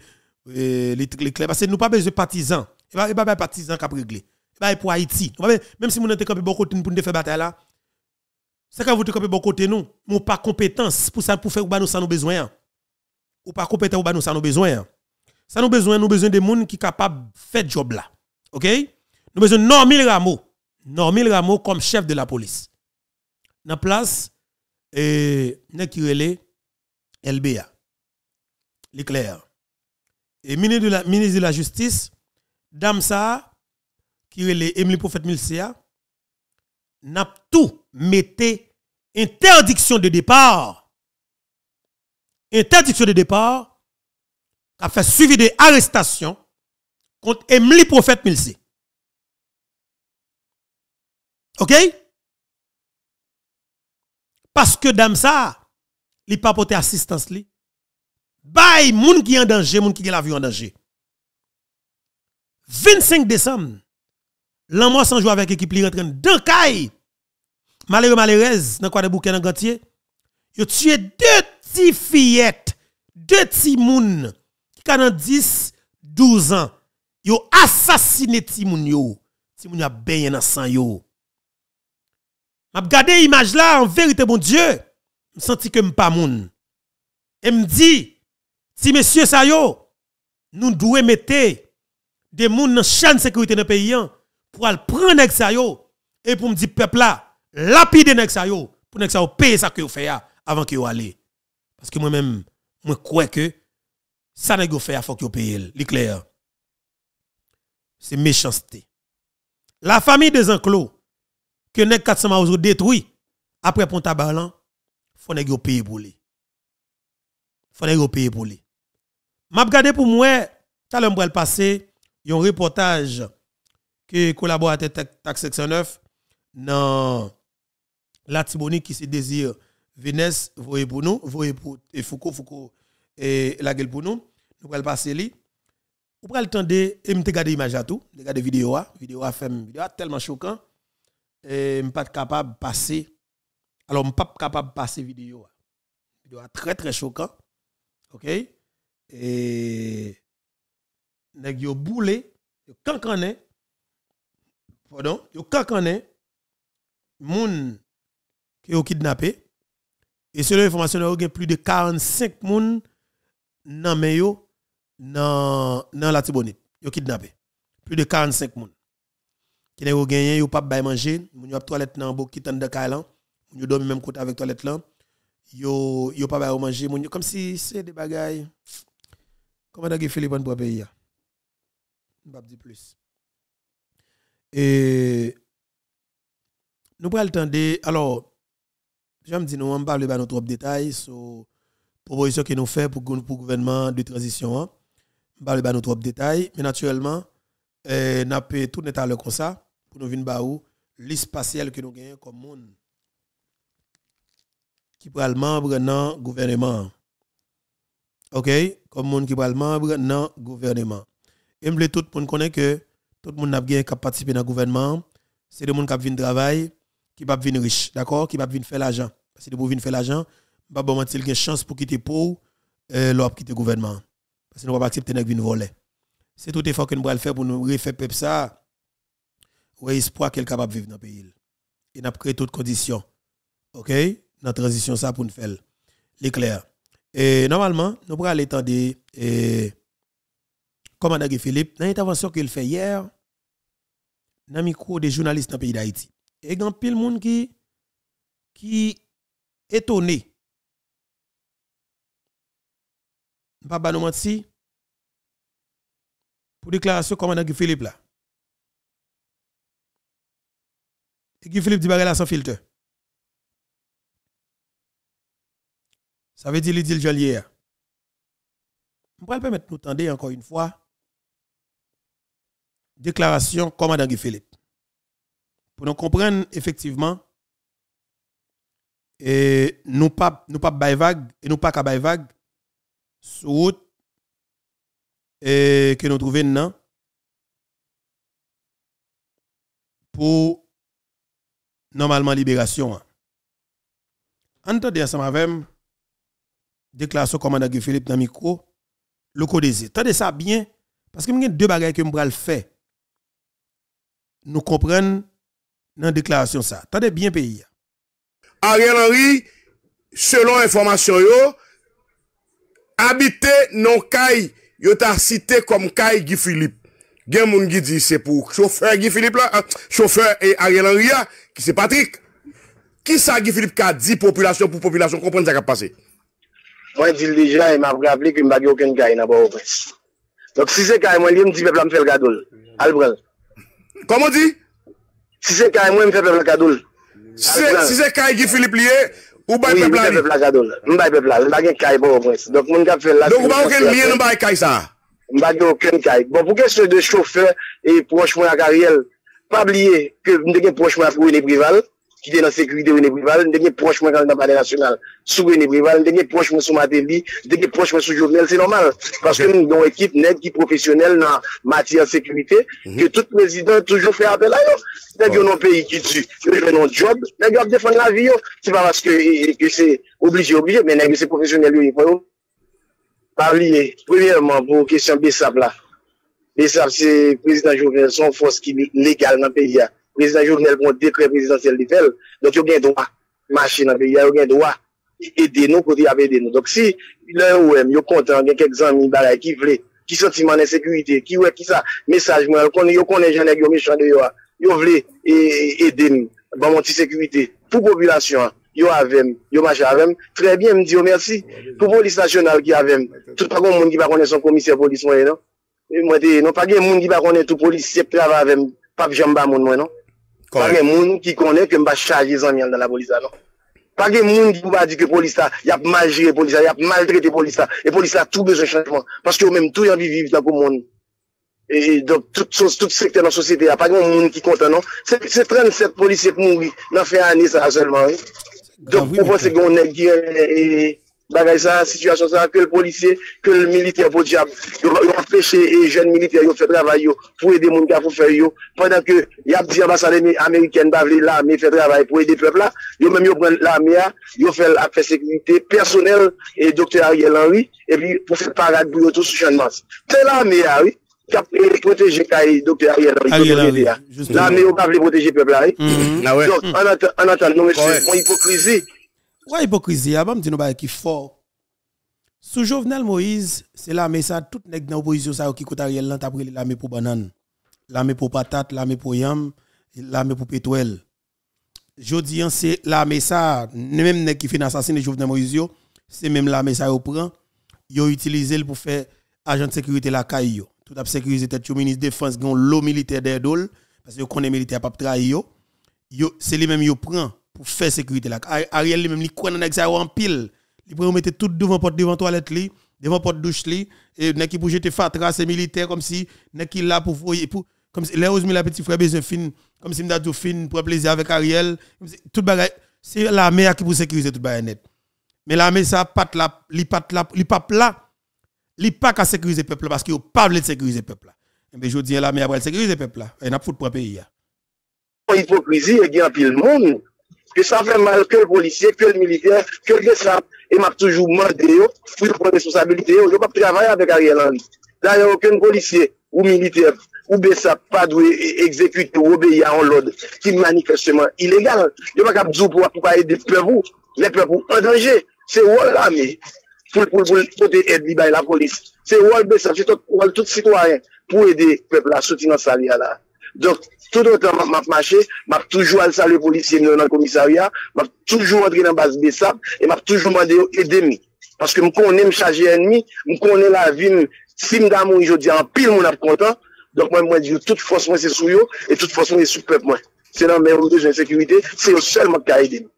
L'éclair. Parce que nous pas besoin de partisans. Il n'y a pas de partisans qui ont réglé. Il pour Haïti. Même si nous avons campé bon côté pour nous faire bataille là, c'est quand vous campé bon côté nous, nous pas compétence pour ça pour faire ou nous ça nous besoin. Ou pas compétent ou nous ça nous besoin. Ça nous besoin, nous besoin de monde qui capable de faire job là. OK Nous besoin de 9000 rameaux. Normil Rameau comme chef de la police. Dans place, eh, et le LBA. L'éclair. Et ministre de la, ministre de la Justice, Damsa, qui est Emily Prophète Milsea, n'a tout en interdiction de départ. Interdiction de départ qui a fait suivi de arrestation contre Emily Prophète Milsea. OK Parce que dame ça, li pas porter assistance li. Bay moun qui en danger, moun qui la vie en danger. 25 décembre, l'an mois sans jouer avec l'équipe, li rentre dans caille. Malheureux malheureuse dans quoi de bouquet dans gantier. Yo tué deux petites fillettes, deux petits moun qui ont 10 12 ans. Yo assassiné ti moun yo. Ti moun yo a dans sang yo. M'a regardé image là en vérité mon Dieu, me senti que pas moun. Et me dit si monsieur ça yo, nous devons mettre des gens dans chaîne sécurité dans pays hein, pour aller prendre avec ça et pour me dire peuple là, lapide ça pour payer ça que vous fait hein, avant que vous allez. Parce que moi-même moi crois que ça n'est pas fait faut que vous paye, c'est clair. C'est méchanceté. La famille des enclos que les 400 maozo détruit après pont tabalan faut nèg payer pour lui faut nèg vous payer pour lui m'a regardé pour moi ça l'on va le a un reportage que collaborateur tax 69 dans la Tibonique qui se désire Vénès voyez pour nous voyez pour et Foucault Foucault et la gueule pour nous nous allons passer li ou le tendre et me regarder image à tout regarder vidéo vidéo a fait vidéo tellement choquant je ne suis pas capable de passer. Alors, je suis pas capable de passer vidéo. Vidéo très très choquant. OK? Et. Nèg yo boulé, yo kankané. Pardon, yo kankané. Moun qui yo kidnappé. Et selon l'information, il y a plus de 45 personnes dans yo nan, dans la Tibonite, yo kidnappé. Plus de 45 personnes qui n'est gagné ou pas bay manger moun une toilette nan bok qui tande de kailan moun de dormi même côté avec toilette là yo yo pas bay manger comme si c'est des bagailles comment que Philippe pour pays pas dire plus et nous prenons le temps de alors je me dis nous on parle pas notre trop détail sur proposition que nous fait pour le gouvernement de transition on parle pas notre trop détail mais naturellement et n'a avons tout net à comme ça pour nous venir baou spatiale que nous gagnons comme monde qui prend le membre dans gouvernement OK comme monde qui prend le membre dans gouvernement et me tout le monde connaît que tout le monde a bien participé dans le gouvernement c'est des monde qui viennent travailler qui va venir riche d'accord qui va venir faire l'argent parce que pour venir faire l'argent pas bon mentir une chance pour quitter pour euh, quitter le gouvernement parce que nous pas accepter de venir voler c'est tout effort que nous allons faire pour nous refaire peuple ça. Ouais, espoir qu'elle capable de vivre dans le pays. Et nous avons créé toutes conditions. OK Dans la transition, ça pour nous faire. L'éclair. Et normalement, nous allons aller tendre a dit Philippe, dans l'intervention qu'il fait hier, dans le micro des journalistes dans le pays d'Haïti. Et il y a pile monde qui qui étonné. pas nous dire pour déclaration commandant Guy Philippe là. Et Philippe dit là sans filtre. Ça veut dire l'idile Jolier. On va permettre nous tendre encore une fois déclaration commandant Guy Philippe. Pour nous comprendre effectivement et nous pas nous pas vague et nous pas qu'à vague sur route et que nous trouvons non pour normalement libération. Entendez ensemble avec déclaration commandant Philippe dans micro le codésir. Tendez ça bien parce que nous avons deux bagages que nous avons fait. Nous comprenons dans la déclaration ça. Tendez bien pays. Ariel Henry selon information yo habité non caille yo ta cite kom Kaye Gifilip. Gen moun gidi, se pou choufeur Gifilip la, choufeur Ariel Anria, ki se Patrick. Ki sa Gifilip ka di populasyon pou populasyon, kompren zaka pase? Mwen di l dejan, mwen ap grapli ki m bagi oken kaye na bo. Donc si se Kaye mwen li, m di pepla m fel kadoul. Albrel. Komo di? Si se Kaye mwen mi fel pepla kadoul. Si se Kaye Gifilip li e, Ou bay peplani? M bay peplani. M bay gen kay pou ou mwen se. Donk moun kap fèl la. Donk mou mwen ken miye m bay kay sa? M bay gen ken kay. Bon pou kè se de choufer e prochman akaryel pa blye ke m deken prochman akaryel e prival ki de nan sekurite ou nebrival, dege prochman kan nan bade rasyonal. Sou ve nebrival, dege prochman sou madeli, dege prochman sou jounel, se normal. Paske nou yon ekip net ki profesyonel nan mati an sekurite, mhm. ke tout prezident toujou fwe abe la yo. Dege yon nan peyi ki tsu. Dege yon nan job, dege yon defan la vi yo. Se pa rasku e ke se oblije-oblije, men nebe se profesyonel yon yon fwe yo. Parli, previrman, pou ke syan Besab la. Besab se prezident jounel, son fos ki legal nan peyi ya. Prezident jounel pou mwen dekre prezidentiel li fel. Donk yo gen do a machi nan pe. Yo gen do a ede nou koti ave ede nou. Donk si, lè ouèm, yo kontan gen kek zan mi baray ki vle. Ki senti man en sekurite. Ki wè ki sa mesaj mwen. Yo konen janèk yo me chande yo a. Ah. Yo vle ede nou. Ban mon ti sekurite. Pou kovilasyon, ah. yo avem. Yo machi avem. Trè bien m diyo, mersi. Pou polis lachonan ki avem. Tout pa kon moun ki pa kone son komisyen polis mwen. Eh, non pa gen moun ki pa kone tout polis sep trave avem. Pap jamba m Par gen moun ki konen ke mba chalye zanyan dan la polisa nan. Par gen moun ki mba dike polisa, yap mal jire polisa, yap mal trete polisa, e polisa tou bezè chanjman, paske yo menm tou yon bi vivit la pou moun. E do tout sektè nan sosyete, par gen moun ki konten nan, se 37 polisèk moun, nan fe anè sa zèlman. Don pou posèk gounen gèlè e... bagay sa, situasyon sa, ke l polise, ke l milite vodjab, yon feshe e jen milite yo fè dravay yo, pou edè moun ka pou fè yo, pandan ke yab diyab asade me Ameriken bavle la me fè dravay pou edè pepl la, yo mèm yo pren la me a, yo fè la fè sekunite personel, e doktè Ariel Henry, e pi pou fè parad bou yotou sou chanman. Te la me ah a, oui, ka pre protèje ka e doktè Ariel Henry, la me yo bavle protèje pepl la, oui. Mm-hmm. Ah Donc, an atan, moun hipokrizi, Pourquoi hypocrisie Je vais dire qui fort. Sous Jovenel Moïse, c'est l'armée ça, tout nèg dans l'opposition ça qui côté Ariel là, pris l'armée pour banane, l'armée pour patate, l'armée pour yam, l'armée pour pétrole. Jodi hein, c'est l'armée ça, même nèg qui fait assassiner Jovenel Moïse, c'est même l'armée ça au prend, yo utilisé pour faire agent de sécurité la caillou. Tout la sécurité tête ministre de défense gon l'eau militaire d'Erdol parce que connaît militaire pas trahir, yo. Yo c'est lui même yo prend pour faire sécurité là. Ariel lui-même, il croit dans ça en pile. Il peut mettre tout devant porte devant toilette li, devant porte douche li et il qui pour jeter fatra c'est militaire comme si il qui là pour pour comme si Léos la petit frère besoin fin comme si m'a tout fin pour plaisir avec Ariel, tout bagarre c'est l'armée qui pour sécuriser tout le net. Mais l'armée ça pas là, li pas là, li pas là. Li pas qu'à sécuriser peuple parce qu'il pas de sécuriser peuple Mais eh je dis l'armée après sécuriser peuple elle n'a foutu pour pays L'hypocrisie hein. Hypocrisie, il y a un pile monde Kè oh, oh, sa fè mal kèl polisye, kèl milite, kèl besap, e map toujou morde yo, fou yo kon responsabilite yo, yo pa ptravaye avèk a rè landi. Da yon kèl polisye, ou milite, ou besap, pa dwe, ekzekwite, ou obèye an lod, ki manifeste man ilegal. Yo pa kap zou pou apou ka ede pep ou, le pep ou, an dange, se wòl la mi, pou te edli bay la polis. Se wòl besap, se wòl tout sitwaryen, pou ede pep la soti nan salya la. Donk, Toto etan m ap mache, m ap toujou al sa le polisye m yon an komisariya, m ap toujou adre nan bas besap, e m ap toujou m an deyo edemi. Paske m konen m chaje ennimi, m konen la vin, sim da m yon jodi an pil m an ap kontan, dok m an mwen diyo tout fons mwen se sou yo, et tout fons mwen se sou pep mwen. Se nan m en route jen sekurite, se yo sel m ak ka edemi.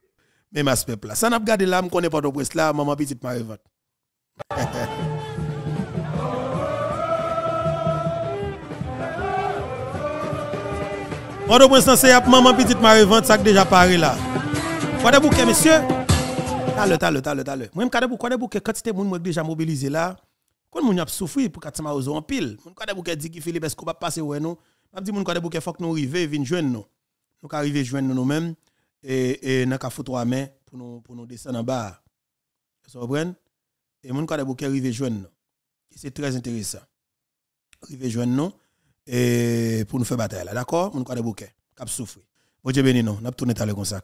Mem aspepla. San ap gade la m konen pato pwesla, m am apitit ma evat. Pendant que sensé, maman petite Marie vente sac déjà paré là. Quoi de bouquet, messieurs? Talent, talent, talent, talent. Moi, même quand de bouquet, quand c'était monde déjà mobilisé là. Quand mon a souffri pour quatre Ozo en pile, Quand de bouquet dit ki Philippe est-ce qu'on va passer ouais nous. M'a dit quand de bouquet faut que nous arriver vienne joindre nous. Nous arriver joindre nous nous-mêmes et et n'a qu'à foutre mains pour nous pour nous descendre en bas. Vous comprenez Et quand kade bouke arriver joindre nous. C'est très intéressant. Arriver joindre nous et pour nous faire bataille là d'accord on croit des bouquets cap souffrir bon Dieu béni nous n'a tourné comme ça